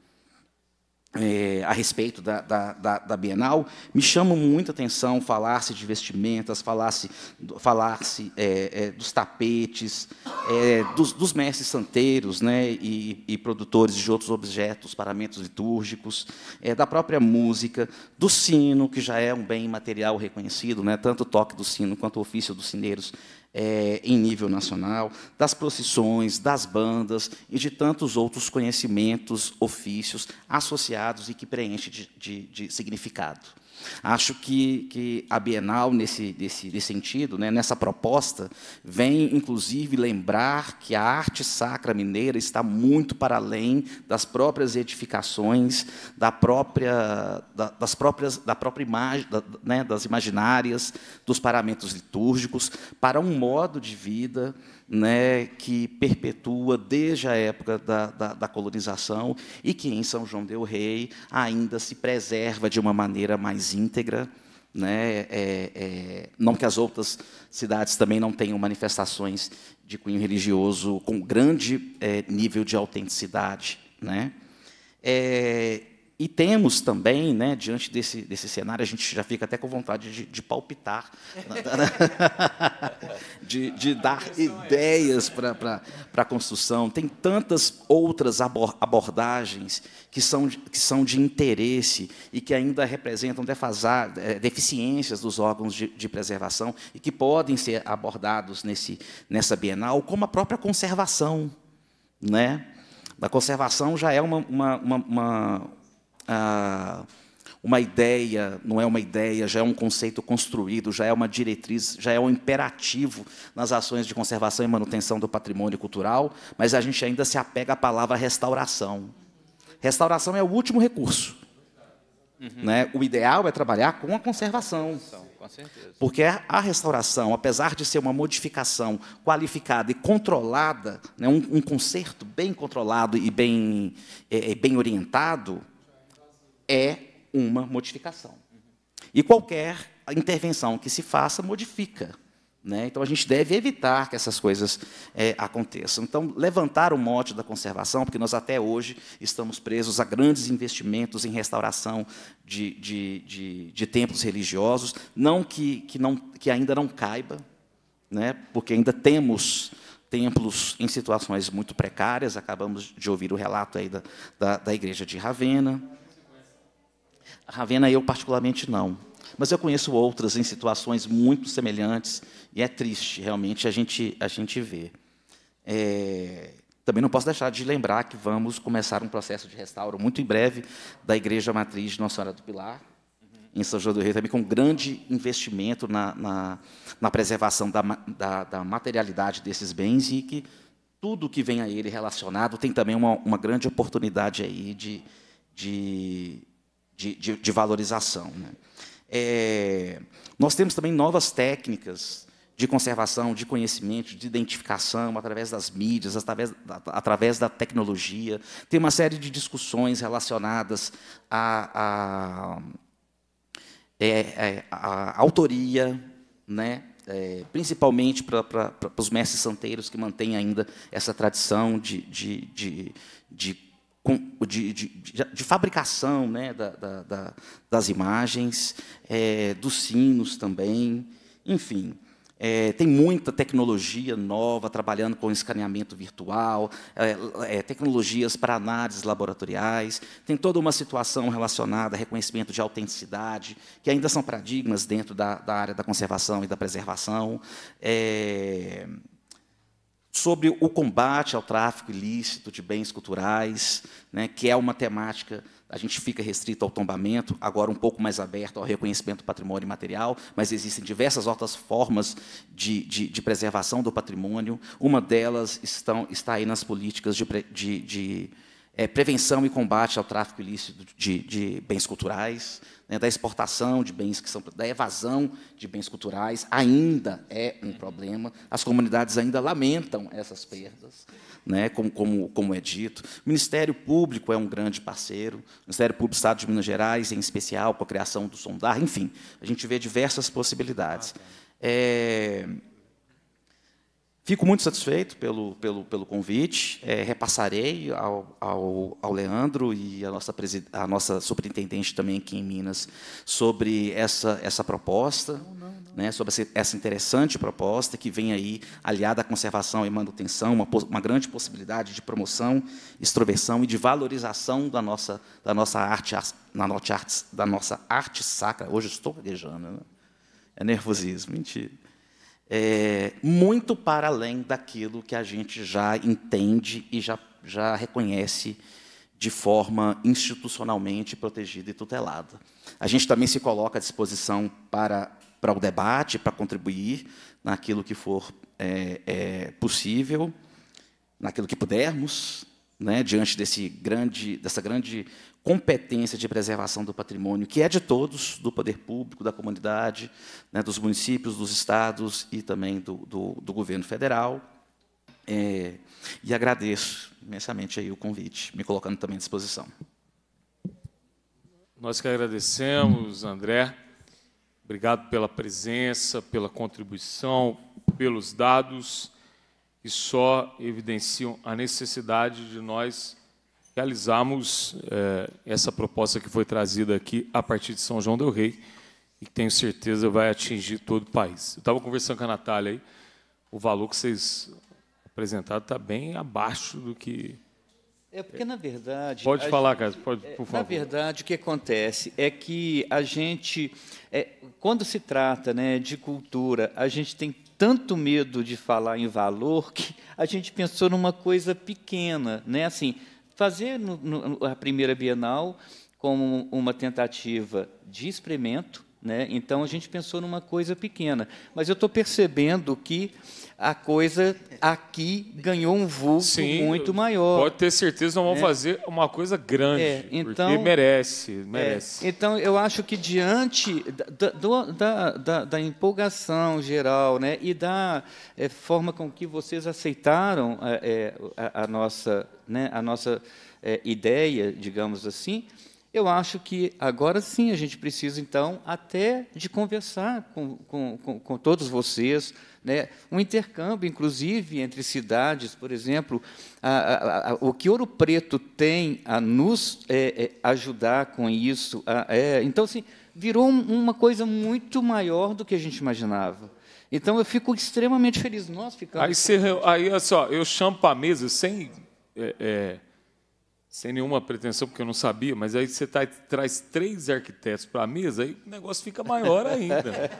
é, a respeito da, da, da, da, Bienal, me chamam muita atenção falar-se de vestimentas, falar-se falar é, é, dos tapetes, é, dos, dos, mestres santeiros né, e, e, produtores de outros objetos, paramentos litúrgicos, é, da própria música, do sino, que já é um bem material reconhecido, né, tanto o toque do sino quanto o ofício dos sineiros é, em nível nacional, das procissões, das bandas e de tantos outros conhecimentos, ofícios associados e que preenche de, de, de significado. Acho que, que a Bienal, nesse, nesse, nesse sentido, né, nessa proposta, vem inclusive lembrar que a arte sacra mineira está muito para além das próprias edificações, da própria, da, das próprias, da própria imagem, da, né, das imaginárias, dos paramentos litúrgicos, para um modo de vida né, que perpetua desde a época da, da, da, colonização e que em São João del Rei ainda se preserva de uma maneira mais íntegra. Né, é, é, não que as outras cidades também não tenham manifestações de cunho religioso com grande é, nível de autenticidade. Né? É, e temos também, né, diante desse, desse cenário, a gente já fica até com vontade de, de palpitar, né, né, de, de, dar ideias para a construção. Tem tantas outras abordagens que são, que são de interesse e que ainda representam defasar, é, deficiências dos órgãos de, de preservação e que podem ser abordados nesse, nessa Bienal, como a própria conservação. Né? A conservação já é uma, uma, uma, uma ah, uma ideia, não é uma ideia, já é um conceito construído, já é uma diretriz, já é um imperativo nas ações de conservação e manutenção do patrimônio cultural, mas a gente ainda se apega à palavra restauração. Restauração é o último recurso. Uhum. Né? O ideal é trabalhar com a conservação. Então, com porque a restauração, apesar de ser uma modificação qualificada e controlada, né, um, um conserto bem controlado e bem, é, é bem orientado, é uma modificação. E qualquer intervenção que se faça modifica. Né? Então, a gente deve evitar que essas coisas é, aconteçam. Então, levantar o mote da conservação, porque nós até hoje estamos presos a grandes investimentos em restauração de, de, de, de templos religiosos, não que, que, não, que ainda não caiba, né? porque ainda temos templos em situações muito precárias, acabamos de ouvir o relato aí da, da, da igreja de Ravenna, Ravena, eu particularmente não. Mas eu conheço outras em situações muito semelhantes e é triste, realmente, a gente, a gente ver. É, também não posso deixar de lembrar que vamos começar um processo de restauro muito em breve da Igreja Matriz de Nossa Senhora do Pilar, uhum. em São João do Rei, também com um grande investimento na, na, na preservação da, da, da, materialidade desses bens e que tudo que vem a ele relacionado tem também uma, uma grande oportunidade aí de, de de, de, de valorização. Né? É, nós temos também novas técnicas de conservação, de conhecimento, de identificação, através das mídias, através, através da tecnologia. Tem uma série de discussões relacionadas à, à, é, é, à autoria, né? É, principalmente para os mestres santeiros que mantêm ainda essa tradição de, de, de, de de, de, de, fabricação né, da, da, da, das imagens, é, dos sinos também, enfim. É, tem muita tecnologia nova trabalhando com escaneamento virtual, é, é tecnologias para análises laboratoriais, tem toda uma situação relacionada a reconhecimento de autenticidade, que ainda são paradigmas dentro da, área da conservação e da preservação. É, sobre o combate ao tráfico ilícito de bens culturais, né, que é uma temática, a gente fica restrito ao tombamento, agora um pouco mais aberto ao reconhecimento do patrimônio material, mas existem diversas outras formas de, de, de preservação do patrimônio. Uma delas estão, está aí nas políticas de, de é, prevenção e combate ao tráfico ilícito de, de bens culturais, né, da exportação de bens que são da evasão de bens culturais ainda é um problema. As comunidades ainda lamentam essas perdas, né, como, como, como é dito. O Ministério Público é um grande parceiro, o Ministério Público do Estado de Minas Gerais, em especial com a criação do Sondar, enfim, a gente vê diversas possibilidades. É, Fico muito satisfeito pelo, pelo, pelo convite. É, repassarei ao, ao, ao, Leandro e à nossa, à nossa superintendente também aqui em Minas sobre essa, essa proposta, não, não, não. Né, sobre essa, interessante proposta que vem aí aliada à conservação e manutenção, uma, uma grande possibilidade de promoção, extroversão e de valorização da nossa, da nossa arte, na nossa arte, da nossa arte sacra. Hoje estou gaguejando, né? é nervosismo, mentira é, muito para além daquilo que a gente já entende e já, já reconhece de forma institucionalmente protegida e tutelada. A gente também se coloca à disposição para, para o debate, para contribuir naquilo que for é, é, possível, naquilo que pudermos, né, diante desse grande, dessa grande competência de preservação do patrimônio, que é de todos, do poder público, da comunidade, né, dos municípios, dos estados e também do, do, do governo federal. É, e agradeço imensamente aí o convite, me colocando também à disposição. Nós que agradecemos, André. Obrigado pela presença, pela contribuição, pelos dados que só evidenciam a necessidade de nós realizarmos eh, essa proposta que foi trazida aqui a partir de São João del Rei e que tenho certeza vai atingir todo o país. Eu estava conversando com a Natália aí, o valor que vocês apresentaram está bem abaixo do que... É porque, na verdade... Pode falar, gente, Carlos, pode, por é, favor. Na verdade, o que acontece é que a gente, é, quando se trata né, de cultura, a gente tem tanto medo de falar em valor que a gente pensou numa coisa pequena, né? Assim, fazer no, no, a primeira Bienal como uma tentativa de experimento, né? Então a gente pensou numa coisa pequena, mas eu estou percebendo que a coisa aqui ganhou um vulto Sim, muito maior. Pode ter certeza, que vão né? fazer uma coisa grande, é, então, porque merece, merece. É, então eu acho que diante da, da, da, da empolgação geral, né, e da é, forma com que vocês aceitaram a, é, é, a, a nossa, né, a nossa é, ideia, digamos assim, eu acho que agora sim a gente precisa, então, até de conversar com, com, com, com todos vocês, né? um intercâmbio, inclusive, entre cidades, por exemplo, a, a, a, o que Ouro Preto tem a nos é, é, ajudar com isso. É, então, assim, virou uma coisa muito maior do que a gente imaginava. Então, eu fico extremamente feliz. Nós ficamos... Aí, você, aí olha só, eu chamo para a mesa sem... É, é, sem nenhuma pretensão, porque eu não sabia, mas aí você tá, traz três arquitetos para a mesa, aí o negócio fica maior ainda.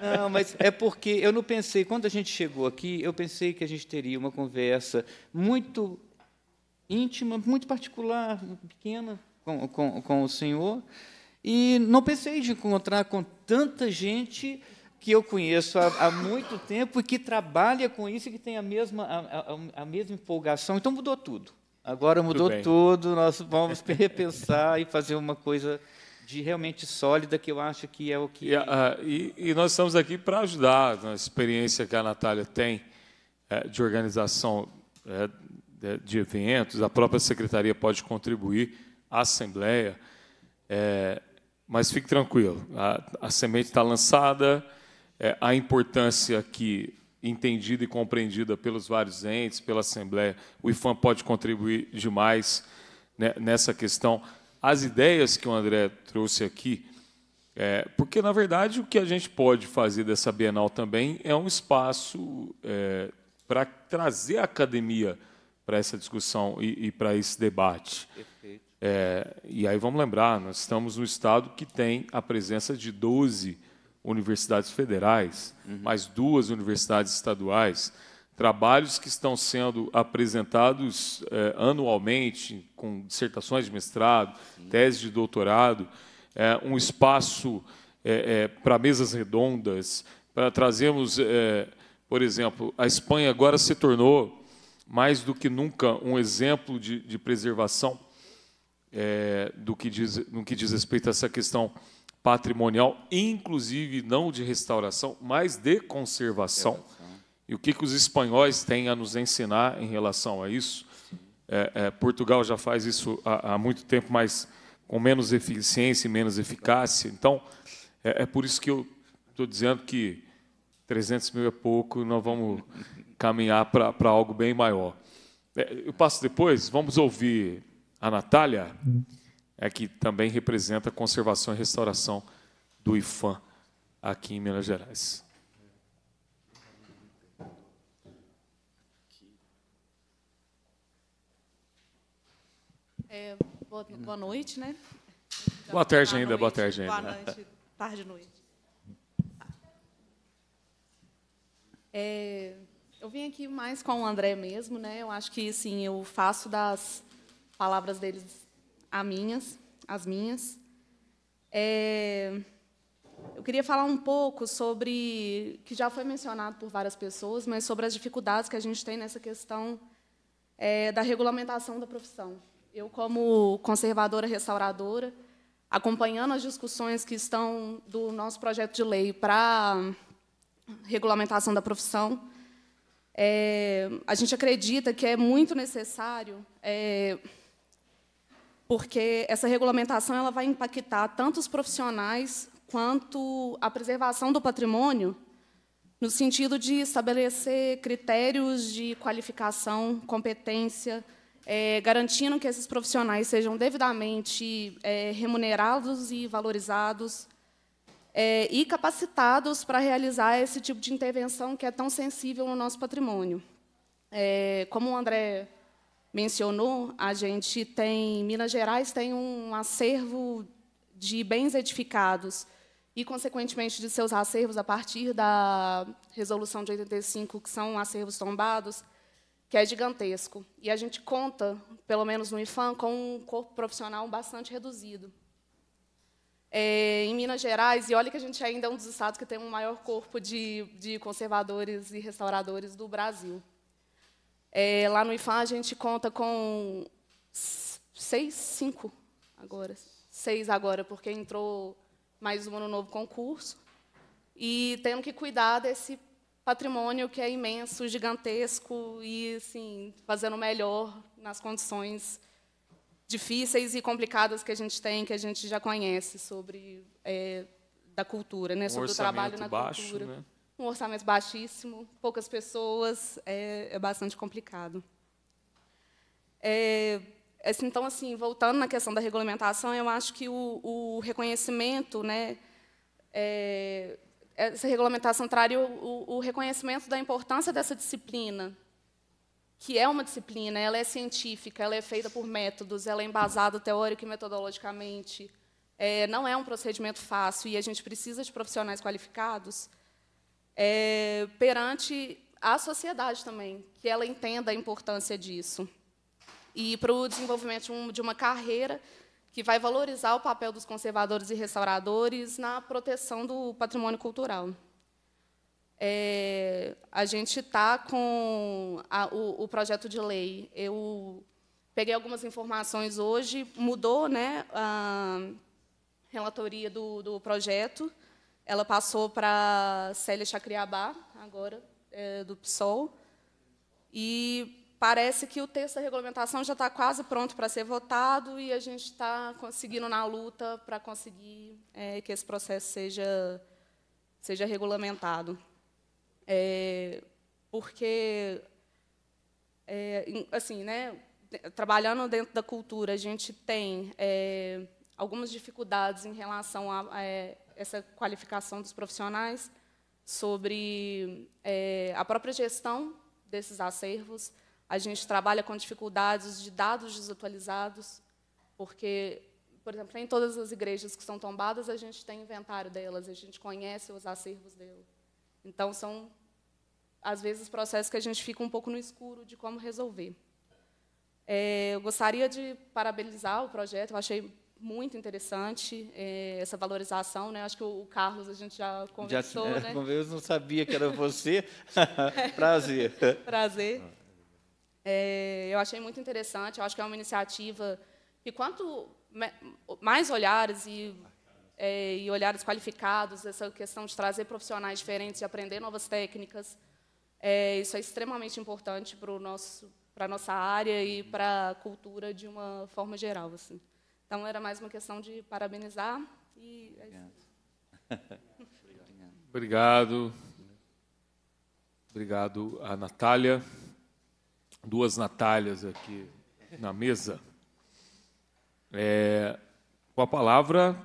Não, mas é porque eu não pensei, quando a gente chegou aqui, eu pensei que a gente teria uma conversa muito íntima, muito particular, pequena, com, com, com o senhor, e não pensei de encontrar com tanta gente que eu conheço há, há, muito tempo e que trabalha com isso e que tem a mesma, a, a, a mesma empolgação. Então mudou tudo. Agora mudou tudo, tudo nós vamos repensar e fazer uma coisa de realmente sólida, que eu acho que é o que. E, ah, ah, e, e nós estamos aqui para ajudar na experiência que a Natália tem é, de organização é, de, de, eventos, a própria secretaria pode contribuir, a Assembleia. É, mas fique tranquilo, a, a semente está lançada, a importância que entendida e compreendida pelos vários entes, pela Assembleia. O IFAM pode contribuir demais né, nessa questão. As ideias que o André trouxe aqui, é, porque, na verdade, o que a gente pode fazer dessa Bienal também é um espaço é, para trazer a academia para essa discussão e, e para esse debate. É, e aí vamos lembrar, nós estamos no Estado que tem a presença de 12 universidades federais, uhum. mais duas universidades estaduais, trabalhos que estão sendo apresentados é, anualmente, com dissertações de mestrado, Sim. teses de doutorado, é, um espaço é, para mesas redondas, para trazermos, por exemplo, a Espanha agora se tornou, mais do que nunca, um exemplo de, de preservação do que diz, no que diz respeito a essa questão patrimonial, inclusive não de restauração, mas de conservação. E o que, que os espanhóis têm a nos ensinar em relação a isso? É, é, Portugal já faz isso há, há, muito tempo, mas com menos eficiência e menos eficácia. Então, é, é por isso que eu estou dizendo que 300 mil é pouco, nós vamos caminhar para algo bem maior. É, eu passo depois, vamos ouvir a Natália é que também representa a conservação e restauração do IFAM aqui em Minas Gerais. É, boa, boa, noite, né? boa tarde boa ainda, noite, boa tarde ainda. Boa noite, tarde e noite. É, eu vim aqui mais com o André mesmo, né? Eu acho que, sim, eu faço das palavras deles as minhas, as minhas. É, eu queria falar um pouco sobre, que já foi mencionado por várias pessoas, mas sobre as dificuldades que a gente tem nessa questão é, da regulamentação da profissão. Eu, como conservadora restauradora, acompanhando as discussões que estão do nosso projeto de lei para regulamentação da profissão, é, a gente acredita que é muito necessário é, porque essa regulamentação ela vai impactar tanto os profissionais quanto a preservação do patrimônio, no sentido de estabelecer critérios de qualificação, competência, é, garantindo que esses profissionais sejam devidamente é, remunerados e valorizados é, e capacitados para realizar esse tipo de intervenção que é tão sensível no nosso patrimônio. É, como o André mencionou, a gente tem, Minas Gerais tem um acervo de bens edificados e, consequentemente, de seus acervos a partir da resolução de 85, que são acervos tombados, que é gigantesco. E a gente conta, pelo menos no IFAM, com um corpo profissional bastante reduzido. É, em Minas Gerais, e olha que a gente ainda é um dos estados que tem o um maior corpo de, de conservadores e restauradores do Brasil. É, lá no IFA a gente conta com seis, cinco agora, seis agora, porque entrou mais um no novo concurso e tendo que cuidar desse patrimônio que é imenso, gigantesco e assim fazendo o melhor nas condições difíceis e complicadas que a gente tem, que a gente já conhece sobre é, da cultura, né, sobre o trabalho na baixo, cultura. Né? um orçamento baixíssimo, poucas pessoas, é, é bastante complicado. É, assim, então, assim, voltando na questão da regulamentação, eu acho que o, o reconhecimento, né, é, essa regulamentação traria o, o, reconhecimento da importância dessa disciplina, que é uma disciplina, ela é científica, ela é feita por métodos, ela é embasada teórica e metodologicamente, é, não é um procedimento fácil, e a gente precisa de profissionais qualificados, é, perante a sociedade também, que ela entenda a importância disso. E para o desenvolvimento de, uma carreira que vai valorizar o papel dos conservadores e restauradores na proteção do patrimônio cultural. É, a gente está com a, o, o, projeto de lei. Eu peguei algumas informações hoje, mudou né, a relatoria do, do projeto, ela passou para Célia Chacriabá, agora, é, do PSOL. E parece que o texto da regulamentação já está quase pronto para ser votado e a gente está conseguindo na luta para conseguir é, que esse processo seja, seja regulamentado. É, porque, é, assim, né, trabalhando dentro da cultura, a gente tem é, algumas dificuldades em relação a, é, essa qualificação dos profissionais, sobre é, a própria gestão desses acervos. A gente trabalha com dificuldades de dados desatualizados, porque, por exemplo, em todas as igrejas que são tombadas, a gente tem inventário delas, a gente conhece os acervos delas. Então, são, às vezes, processos que a gente fica um pouco no escuro de como resolver. É, eu gostaria de parabenizar o projeto, eu achei muito interessante é, essa valorização, né? Acho que o, o Carlos a gente já conversou, já, é, né? Eu não sabia que era você. Prazer. Prazer. É, eu achei muito interessante. Eu acho que é uma iniciativa que quanto mais olhares e, é, e olhares qualificados, essa questão de trazer profissionais diferentes, e aprender novas técnicas, é, isso é extremamente importante para o nosso para nossa área e para a cultura de uma forma geral, assim. Então, era mais uma questão de parabenizar. E... É Obrigado. Obrigado. Obrigado a Natália. Duas Natálias aqui na mesa. É, com a palavra,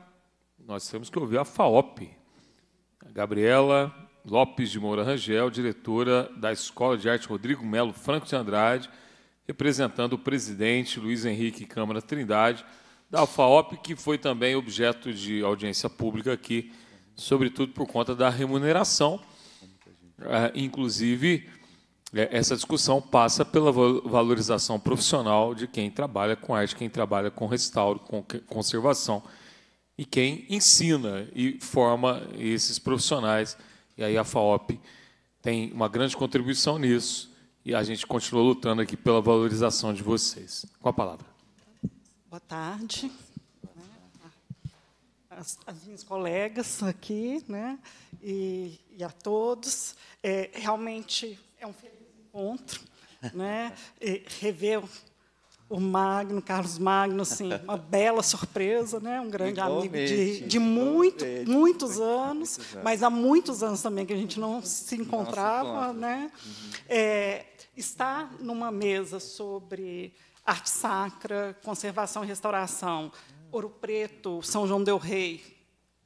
nós temos que ouvir a FAOP, a Gabriela Lopes de Moura Rangel, diretora da Escola de Arte Rodrigo Melo Franco de Andrade, representando o presidente Luiz Henrique Câmara Trindade, da FAOP, que foi também objeto de audiência pública aqui, sobretudo por conta da remuneração. É, inclusive, é, essa discussão passa pela valorização profissional de quem trabalha com arte, quem trabalha com restauro, com conservação e quem ensina e forma esses profissionais. E aí a FAOP tem uma grande contribuição nisso e a gente continua lutando aqui pela valorização de vocês. Com a palavra. Boa tarde. Né? As, as minhas colegas aqui, né, e, e a todos. É, realmente é um feliz encontro, né? E rever o Magno, Carlos Magno, assim, uma bela surpresa, né? Um grande amigo de, de muito, muitos anos, mas há muitos anos também que a gente não se encontrava, né? Uhum. É, estar numa mesa sobre arte sacra, conservação e restauração, Ouro Preto, São João del Rei,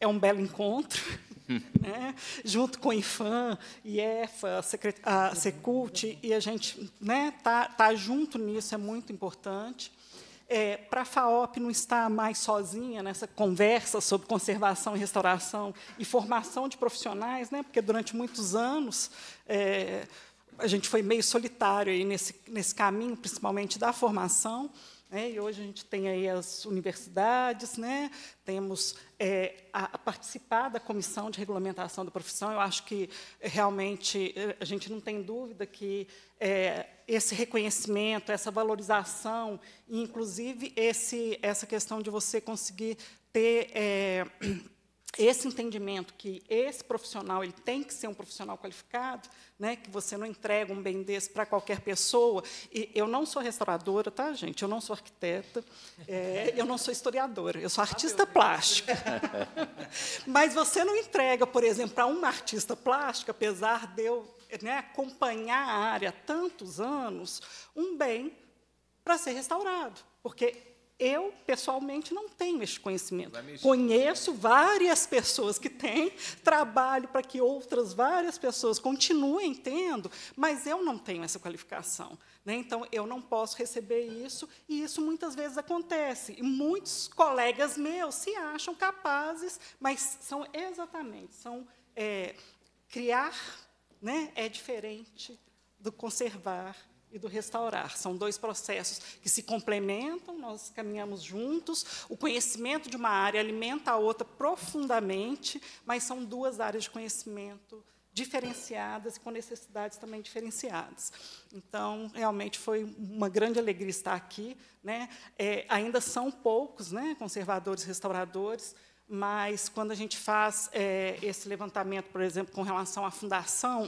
é um belo encontro, né? junto com Infam, IEFA, a Secult, e a gente está né, tá, tá junto nisso, é muito importante. É, para a FAOP não estar mais sozinha nessa conversa sobre conservação e restauração e formação de profissionais, né, porque durante muitos anos é, a gente foi meio solitário aí nesse, nesse caminho, principalmente da formação. Né? E hoje a gente tem aí as universidades, né? temos é, a, a, participar da comissão de regulamentação da profissão. Eu acho que é, realmente é, a gente não tem dúvida que é, esse reconhecimento, essa valorização, e inclusive esse, essa questão de você conseguir ter é, esse entendimento que esse profissional ele tem que ser um profissional qualificado, né, que você não entrega um bem desse para qualquer pessoa. E eu não sou restauradora, tá, gente? Eu não sou arquiteta, é, eu não sou historiadora, eu sou ah, artista plástica. Mas você não entrega, por exemplo, para uma artista plástica, apesar de eu né, acompanhar a área há tantos anos, um bem para ser restaurado, porque eu, pessoalmente, não tenho esse conhecimento. Conheço várias pessoas que têm, trabalho para que outras várias pessoas continuem tendo, mas eu não tenho essa qualificação. Né? Então, eu não posso receber isso, e isso muitas vezes acontece. E muitos colegas meus se acham capazes, mas são exatamente, são é, criar né, é diferente do conservar e do restaurar. São dois processos que se complementam, nós caminhamos juntos. O conhecimento de uma área alimenta a outra profundamente, mas são duas áreas de conhecimento diferenciadas e com necessidades também diferenciadas. Então, realmente foi uma grande alegria estar aqui. Né? É, ainda são poucos né, conservadores, restauradores, mas quando a gente faz é, esse levantamento, por exemplo, com relação à fundação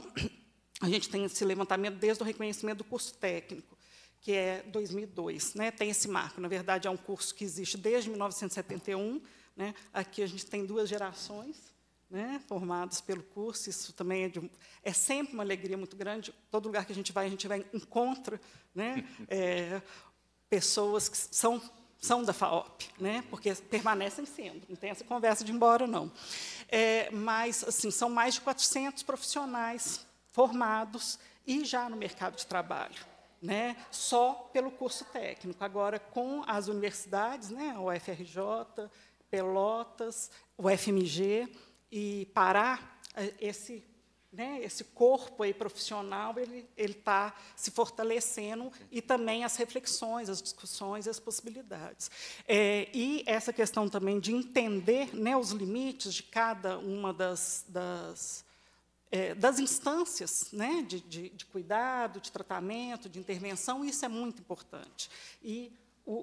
a gente tem esse levantamento desde o reconhecimento do curso técnico, que é 2002, né? tem esse marco. Na verdade, é um curso que existe desde 1971. Né? Aqui a gente tem duas gerações né? formadas pelo curso, isso também é, de, é, sempre uma alegria muito grande. Todo lugar que a gente vai, a gente vai encontra né? é, pessoas que são são da FAOP, né? porque permanecem sendo, não tem essa conversa de ir embora, não. É, mas, assim, são mais de 400 profissionais formados e já no mercado de trabalho. Né, só pelo curso técnico. Agora, com as universidades, né, a UFRJ, Pelotas, o FMG e Pará, é, esse, né, esse corpo aí profissional ele está se fortalecendo e também as reflexões, as discussões, as possibilidades. É, e essa questão também de entender né, os limites de cada uma das, das é, das instâncias né, de, de, de, cuidado, de tratamento, de intervenção, isso é muito importante. E o,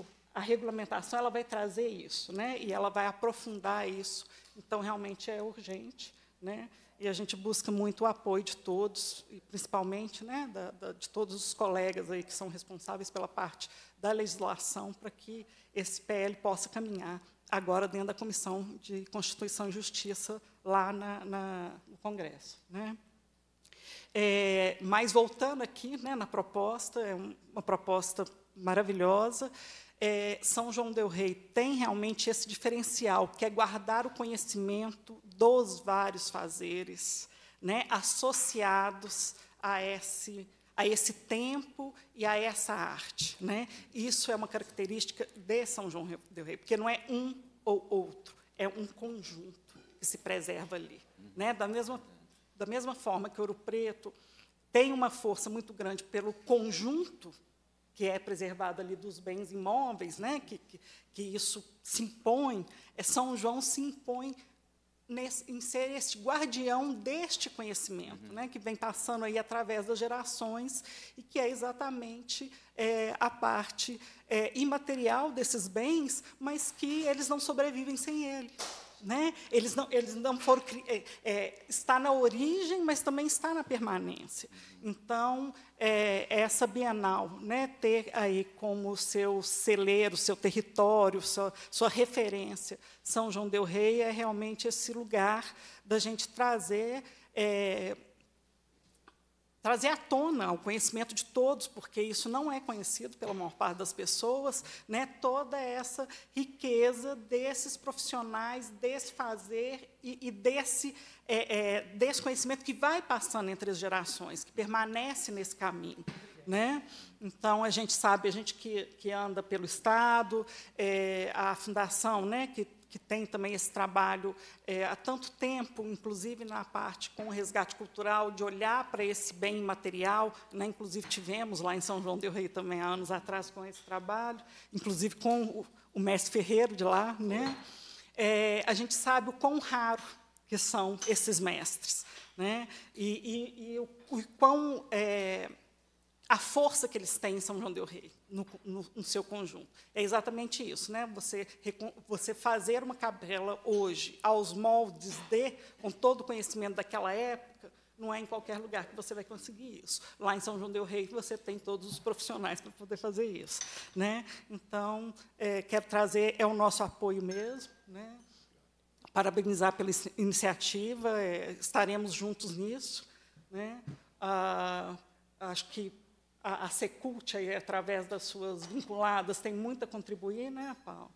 o, a regulamentação ela vai trazer isso, né, e ela vai aprofundar isso. Então, realmente é urgente. Né, e a gente busca muito o apoio de todos, e principalmente né, da, da, de todos os colegas aí que são responsáveis pela parte da legislação, para que esse PL possa caminhar agora dentro da Comissão de Constituição e Justiça, lá na, na, no Congresso. Né? É, mas, voltando aqui né, na proposta, é uma proposta maravilhosa, é, São João del Rei tem realmente esse diferencial, que é guardar o conhecimento dos vários fazeres né, associados a esse a esse tempo e a essa arte. Né? Isso é uma característica de São João Del Rei, porque não é um ou outro, é um conjunto que se preserva ali. Né? Da, mesma, da mesma forma que Ouro Preto tem uma força muito grande pelo conjunto que é preservado ali dos bens imóveis, né? que, que, que isso se impõe, é São João se impõe nesse, em ser este guardião deste conhecimento, uhum. né, que vem passando aí através das gerações e que é exatamente é, a parte é, imaterial desses bens, mas que eles não sobrevivem sem ele. Né? Eles não, eles não foram é, é, está na origem, mas também está na permanência. Então, é, é, essa Bienal, né, ter aí como seu celeiro, seu território, sua, sua referência, São João del Rei é realmente esse lugar da gente trazer é, trazer à tona o conhecimento de todos, porque isso não é conhecido pela maior parte das pessoas, né? toda essa riqueza desses profissionais, desse fazer e, e desse, é, é, desse conhecimento que vai passando entre as gerações, que permanece nesse caminho. Né? Então, a gente sabe, a gente que, que anda pelo Estado, é, a Fundação, né, que que tem também esse trabalho é, há tanto tempo, inclusive na parte com o resgate cultural, de olhar para esse bem material. Né? Inclusive, tivemos lá em São João Del Rei também, há anos atrás, com esse trabalho, inclusive com o, o mestre Ferreiro de lá. Né? É, a gente sabe o quão raro que são esses mestres. Né? E, e, e o, o quão é, a força que eles têm em São João Del Rei no, no, no, seu conjunto. É exatamente isso, né? Você, você fazer uma capela hoje aos moldes de, com todo o conhecimento daquela época, não é em qualquer lugar que você vai conseguir isso. Lá em São João del Rei você tem todos os profissionais para poder fazer isso, né? Então é, quero trazer é o nosso apoio mesmo, né? Parabenizar pela iniciativa, é, estaremos juntos nisso, né? Ah, acho que a, a Secult, aí, através das suas vinculadas, tem muito a contribuir, né, Paulo?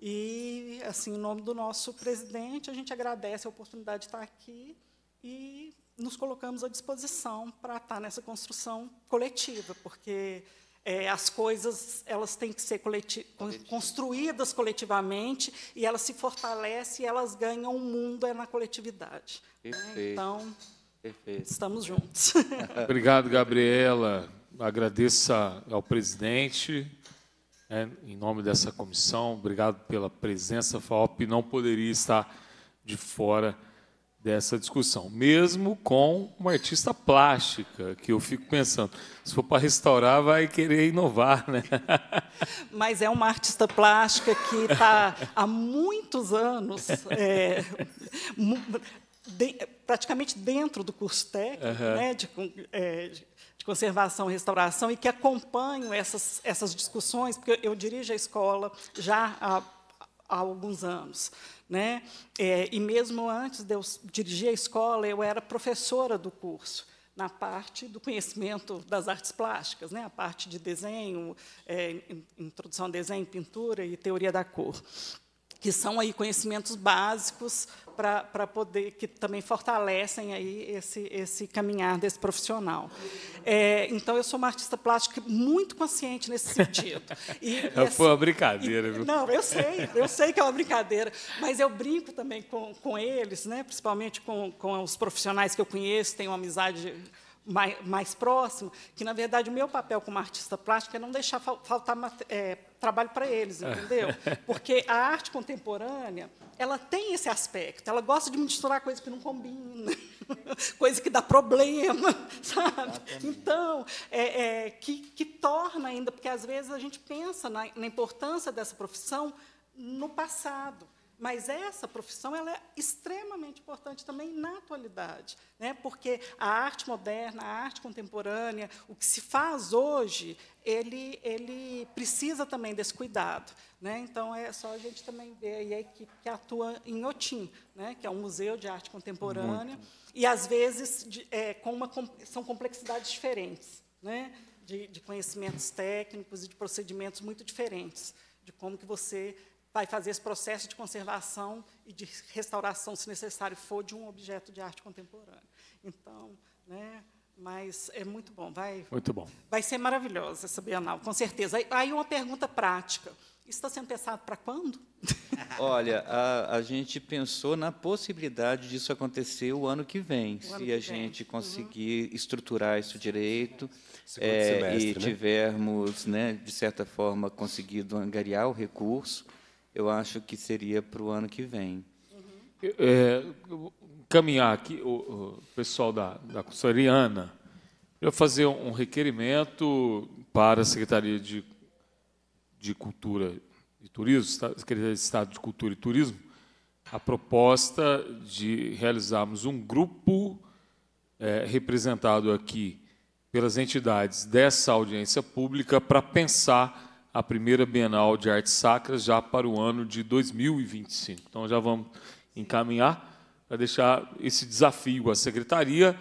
E, assim, em nome do nosso presidente, a gente agradece a oportunidade de estar aqui e nos colocamos à disposição para estar nessa construção coletiva, porque é, as coisas elas têm que ser coleti construídas coletivamente e elas se fortalecem e elas ganham o mundo é na coletividade. Né? Perfeito. Né? Então, Perfeito. estamos juntos. Obrigado, Gabriela agradeça ao presidente, né, em nome dessa comissão, obrigado pela presença, FAOP não poderia estar de fora dessa discussão, mesmo com uma artista plástica, que eu fico pensando, se for para restaurar, vai querer inovar, né? Mas é uma artista plástica que está há muitos anos é, de, praticamente dentro do curso técnico, uhum. né, de, é, de conservação e restauração e que acompanham essas, essas discussões, porque eu dirijo a escola já há, há alguns anos. Né? É, e mesmo antes de eu dirigir a escola, eu era professora do curso na parte do conhecimento das artes plásticas, né? a parte de desenho, é, introdução a desenho, pintura e teoria da cor que são aí conhecimentos básicos para poder que também fortalecem aí esse, esse caminhar desse profissional. É, então eu sou uma artista plástica muito consciente nesse sentido. E, e assim, Foi uma assim, brincadeira, e, viu? Não, eu sei, eu sei que é uma brincadeira, mas eu brinco também com, com eles, né? Principalmente com, com os profissionais que eu conheço, tenho uma amizade mais, mais próximo, que, na verdade, o meu papel como artista plástica é não deixar fal faltar é, trabalho para eles, é. entendeu? Porque a arte contemporânea, ela tem esse aspecto, ela gosta de misturar coisa que não combina, coisa que dá problema, sabe? Então, é, é, que, que torna ainda, porque às vezes a gente pensa na, na importância dessa profissão no passado. Mas essa profissão ela é extremamente importante também na atualidade, né? porque a arte moderna, a arte contemporânea, o que se faz hoje, ele, ele precisa também desse cuidado. Né? Então, é só a gente também ver a equipe que atua em Otim, né? que é um museu de arte contemporânea, Muito. e, às vezes, de, é, com uma, são complexidades diferentes. Né? De, de, conhecimentos técnicos e de procedimentos muito diferentes, de como que você vai fazer esse processo de conservação e de restauração, se necessário for, de um objeto de arte contemporânea. Então, né, mas é muito bom. Vai, muito bom. Vai ser maravilhosa essa Bienal, com certeza. Aí, uma pergunta prática. Isso está sendo pensado para quando? Olha, a, a, gente pensou na possibilidade disso acontecer o ano que vem, se que a vem. gente uhum. conseguir uhum. estruturar isso direito é, e né? tivermos, né, de certa forma, conseguido angariar o recurso eu acho que seria para o ano que vem. Uhum. É, caminhar aqui, o, o, pessoal da, da consultoria Ana, eu fazer um requerimento para a Secretaria de, de Cultura e Turismo, Secretaria de Estado de Cultura e Turismo, a proposta de realizarmos um grupo é, representado aqui pelas entidades dessa audiência pública para pensar a primeira Bienal de Artes Sacras já para o ano de 2025. Então já vamos encaminhar para deixar esse desafio à secretaria,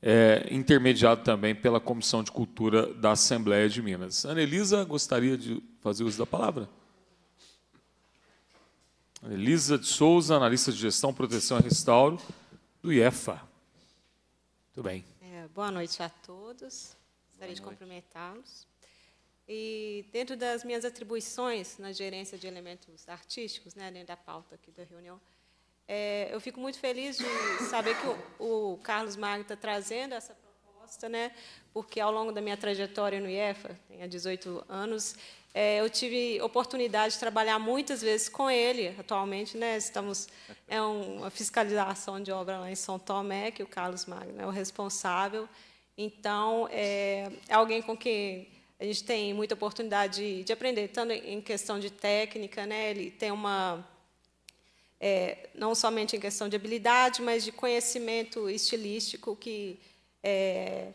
é, intermediado também pela Comissão de Cultura da Assembleia de Minas. Anelisa gostaria de fazer uso da palavra? Elisa de Souza, analista de gestão, proteção e restauro do IEFA. Muito bem. É, boa noite a todos. Gostaria de cumprimentá-los. E dentro das minhas atribuições na gerência de elementos artísticos, né, dentro da pauta aqui da reunião, é, eu fico muito feliz de saber que o, o Carlos Magno está trazendo essa proposta, né, porque ao longo da minha trajetória no IEFA, tenho 18 anos, é, eu tive oportunidade de trabalhar muitas vezes com ele. Atualmente, né, estamos é uma fiscalização de obra lá em São Tomé, que o Carlos Magno é o responsável. Então, é, é alguém com quem a gente tem muita oportunidade de, de aprender, tanto em questão de técnica, né? ele tem uma. É, não somente em questão de habilidade, mas de conhecimento estilístico que é,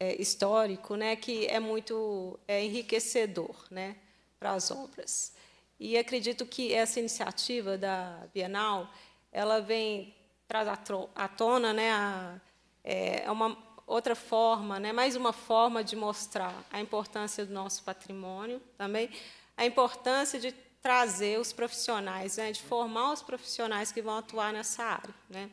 é histórico, né, que é muito é enriquecedor né, para as obras. E acredito que essa iniciativa da Bienal, ela vem traz à tona, né, a, é, é uma outra forma, né, mais uma forma de mostrar a importância do nosso patrimônio também, a importância de trazer os profissionais, né, de formar os profissionais que vão atuar nessa área. Né.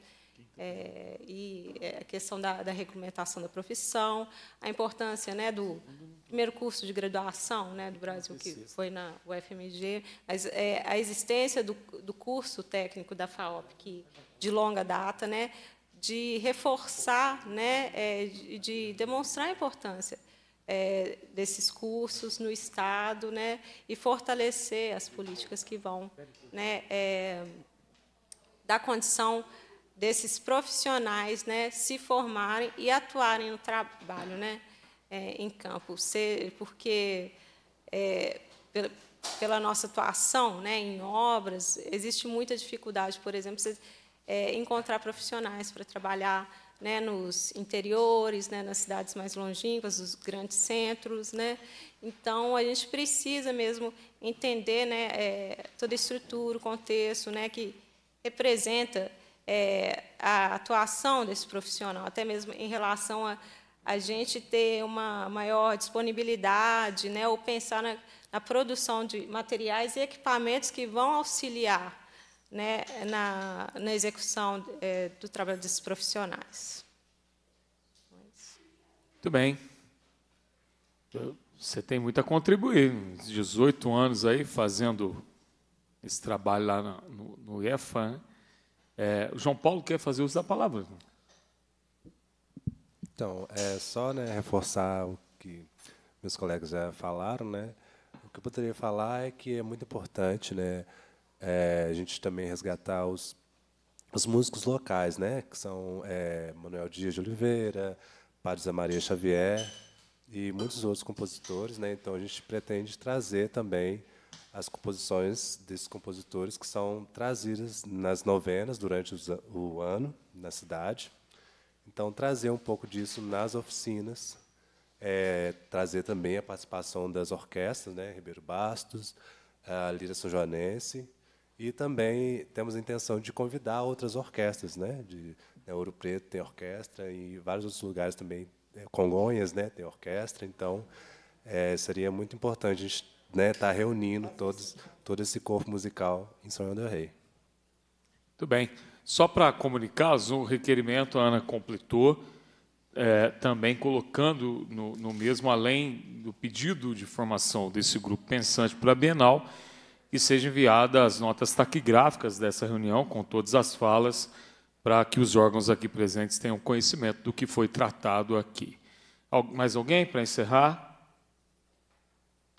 É, e é a questão da, da regulamentação da profissão, a importância né, do primeiro curso de graduação né, do Brasil, que foi na UFMG, mas, é, a existência do, do curso técnico da FAOP, que de longa data, né, de reforçar, né, é, de demonstrar a importância é, desses cursos no Estado né, e fortalecer as políticas que vão né, é, dar condição desses profissionais né, se formarem e atuarem no trabalho né, é, em campo, porque é, pela, pela, nossa atuação né, em obras, existe muita dificuldade, por exemplo, é, encontrar profissionais para trabalhar né, nos interiores, né, nas cidades mais longínquas, os grandes centros. Né? Então, a gente precisa mesmo entender né, é, toda a estrutura, o contexto né, que representa é, a atuação desse profissional, até mesmo em relação a a gente ter uma maior disponibilidade, né, ou pensar na, na produção de materiais e equipamentos que vão auxiliar né, na, na execução é, do trabalho desses profissionais. Muito bem. Você tem muito a contribuir. 18 anos aí fazendo esse trabalho lá no, no IEFA. Né? É, o João Paulo quer fazer uso da palavra. Então, é só né, reforçar o que meus colegas já falaram, né? O que eu poderia falar é que é muito importante, né? é, a gente também resgatar os, os músicos locais, né? que são é, Manuel Dias de Oliveira, Padre Maria Xavier e muitos outros compositores. Né? Então, a gente pretende trazer também as composições desses compositores que são trazidas nas novenas durante o ano na cidade. Então, trazer um pouco disso nas oficinas, é, trazer também a participação das orquestras, né, Ribeiro Bastos, a Lira São Joanense, e também temos a intenção de convidar outras orquestras, né? De né, Ouro Preto tem orquestra e vários outros lugares também, né? Congonhas, né? Tem orquestra, então é, seria muito importante a gente né, estar tá reunindo todos, todo esse corpo musical em São do Rei. Muito bem. Só para comunicar, o requerimento a Ana completou, é, também colocando no, no mesmo, além do pedido de formação desse grupo pensante para a Bienal, e seja enviada as notas taquigráficas dessa reunião, com todas as falas, para que os órgãos aqui presentes tenham conhecimento do que foi tratado aqui. Mais alguém para encerrar?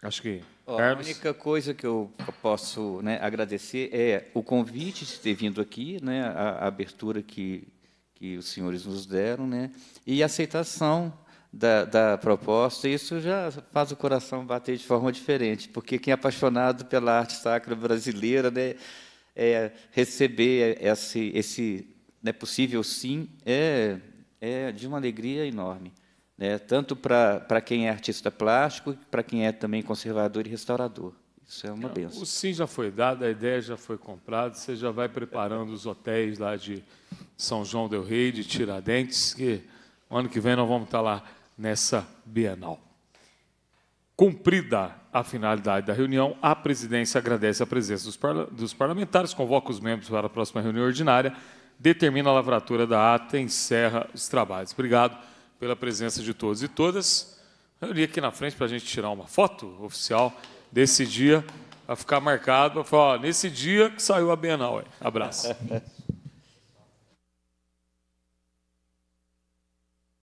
Acho que. Oh, a única coisa que eu posso né, agradecer é o convite de ter vindo aqui, né, a, a abertura que, que os senhores nos deram, né, e a aceitação da, da proposta, e isso já faz o coração bater de forma diferente, porque quem é apaixonado pela arte sacra brasileira, né, é, receber esse, esse né, possível sim é, é de uma alegria enorme. Né, tanto para quem é artista plástico, para quem é também conservador e restaurador. Isso é uma benção. O sim já foi dado, a ideia já foi comprada, você já vai preparando os hotéis lá de São João del Rei, de Tiradentes, que o ano que vem nós vamos estar lá nessa Bienal. Cumprida a finalidade da reunião, a presidência agradece a presença dos, parla dos parlamentares, convoca os membros para a próxima reunião ordinária, determina a lavratura da ata e encerra os trabalhos. Obrigado pela presença de todos e todas. Eu li aqui na frente para a gente tirar uma foto oficial desse dia, para ficar marcado, para falar, ó, nesse dia que saiu a Bienal. Hein? Abraço.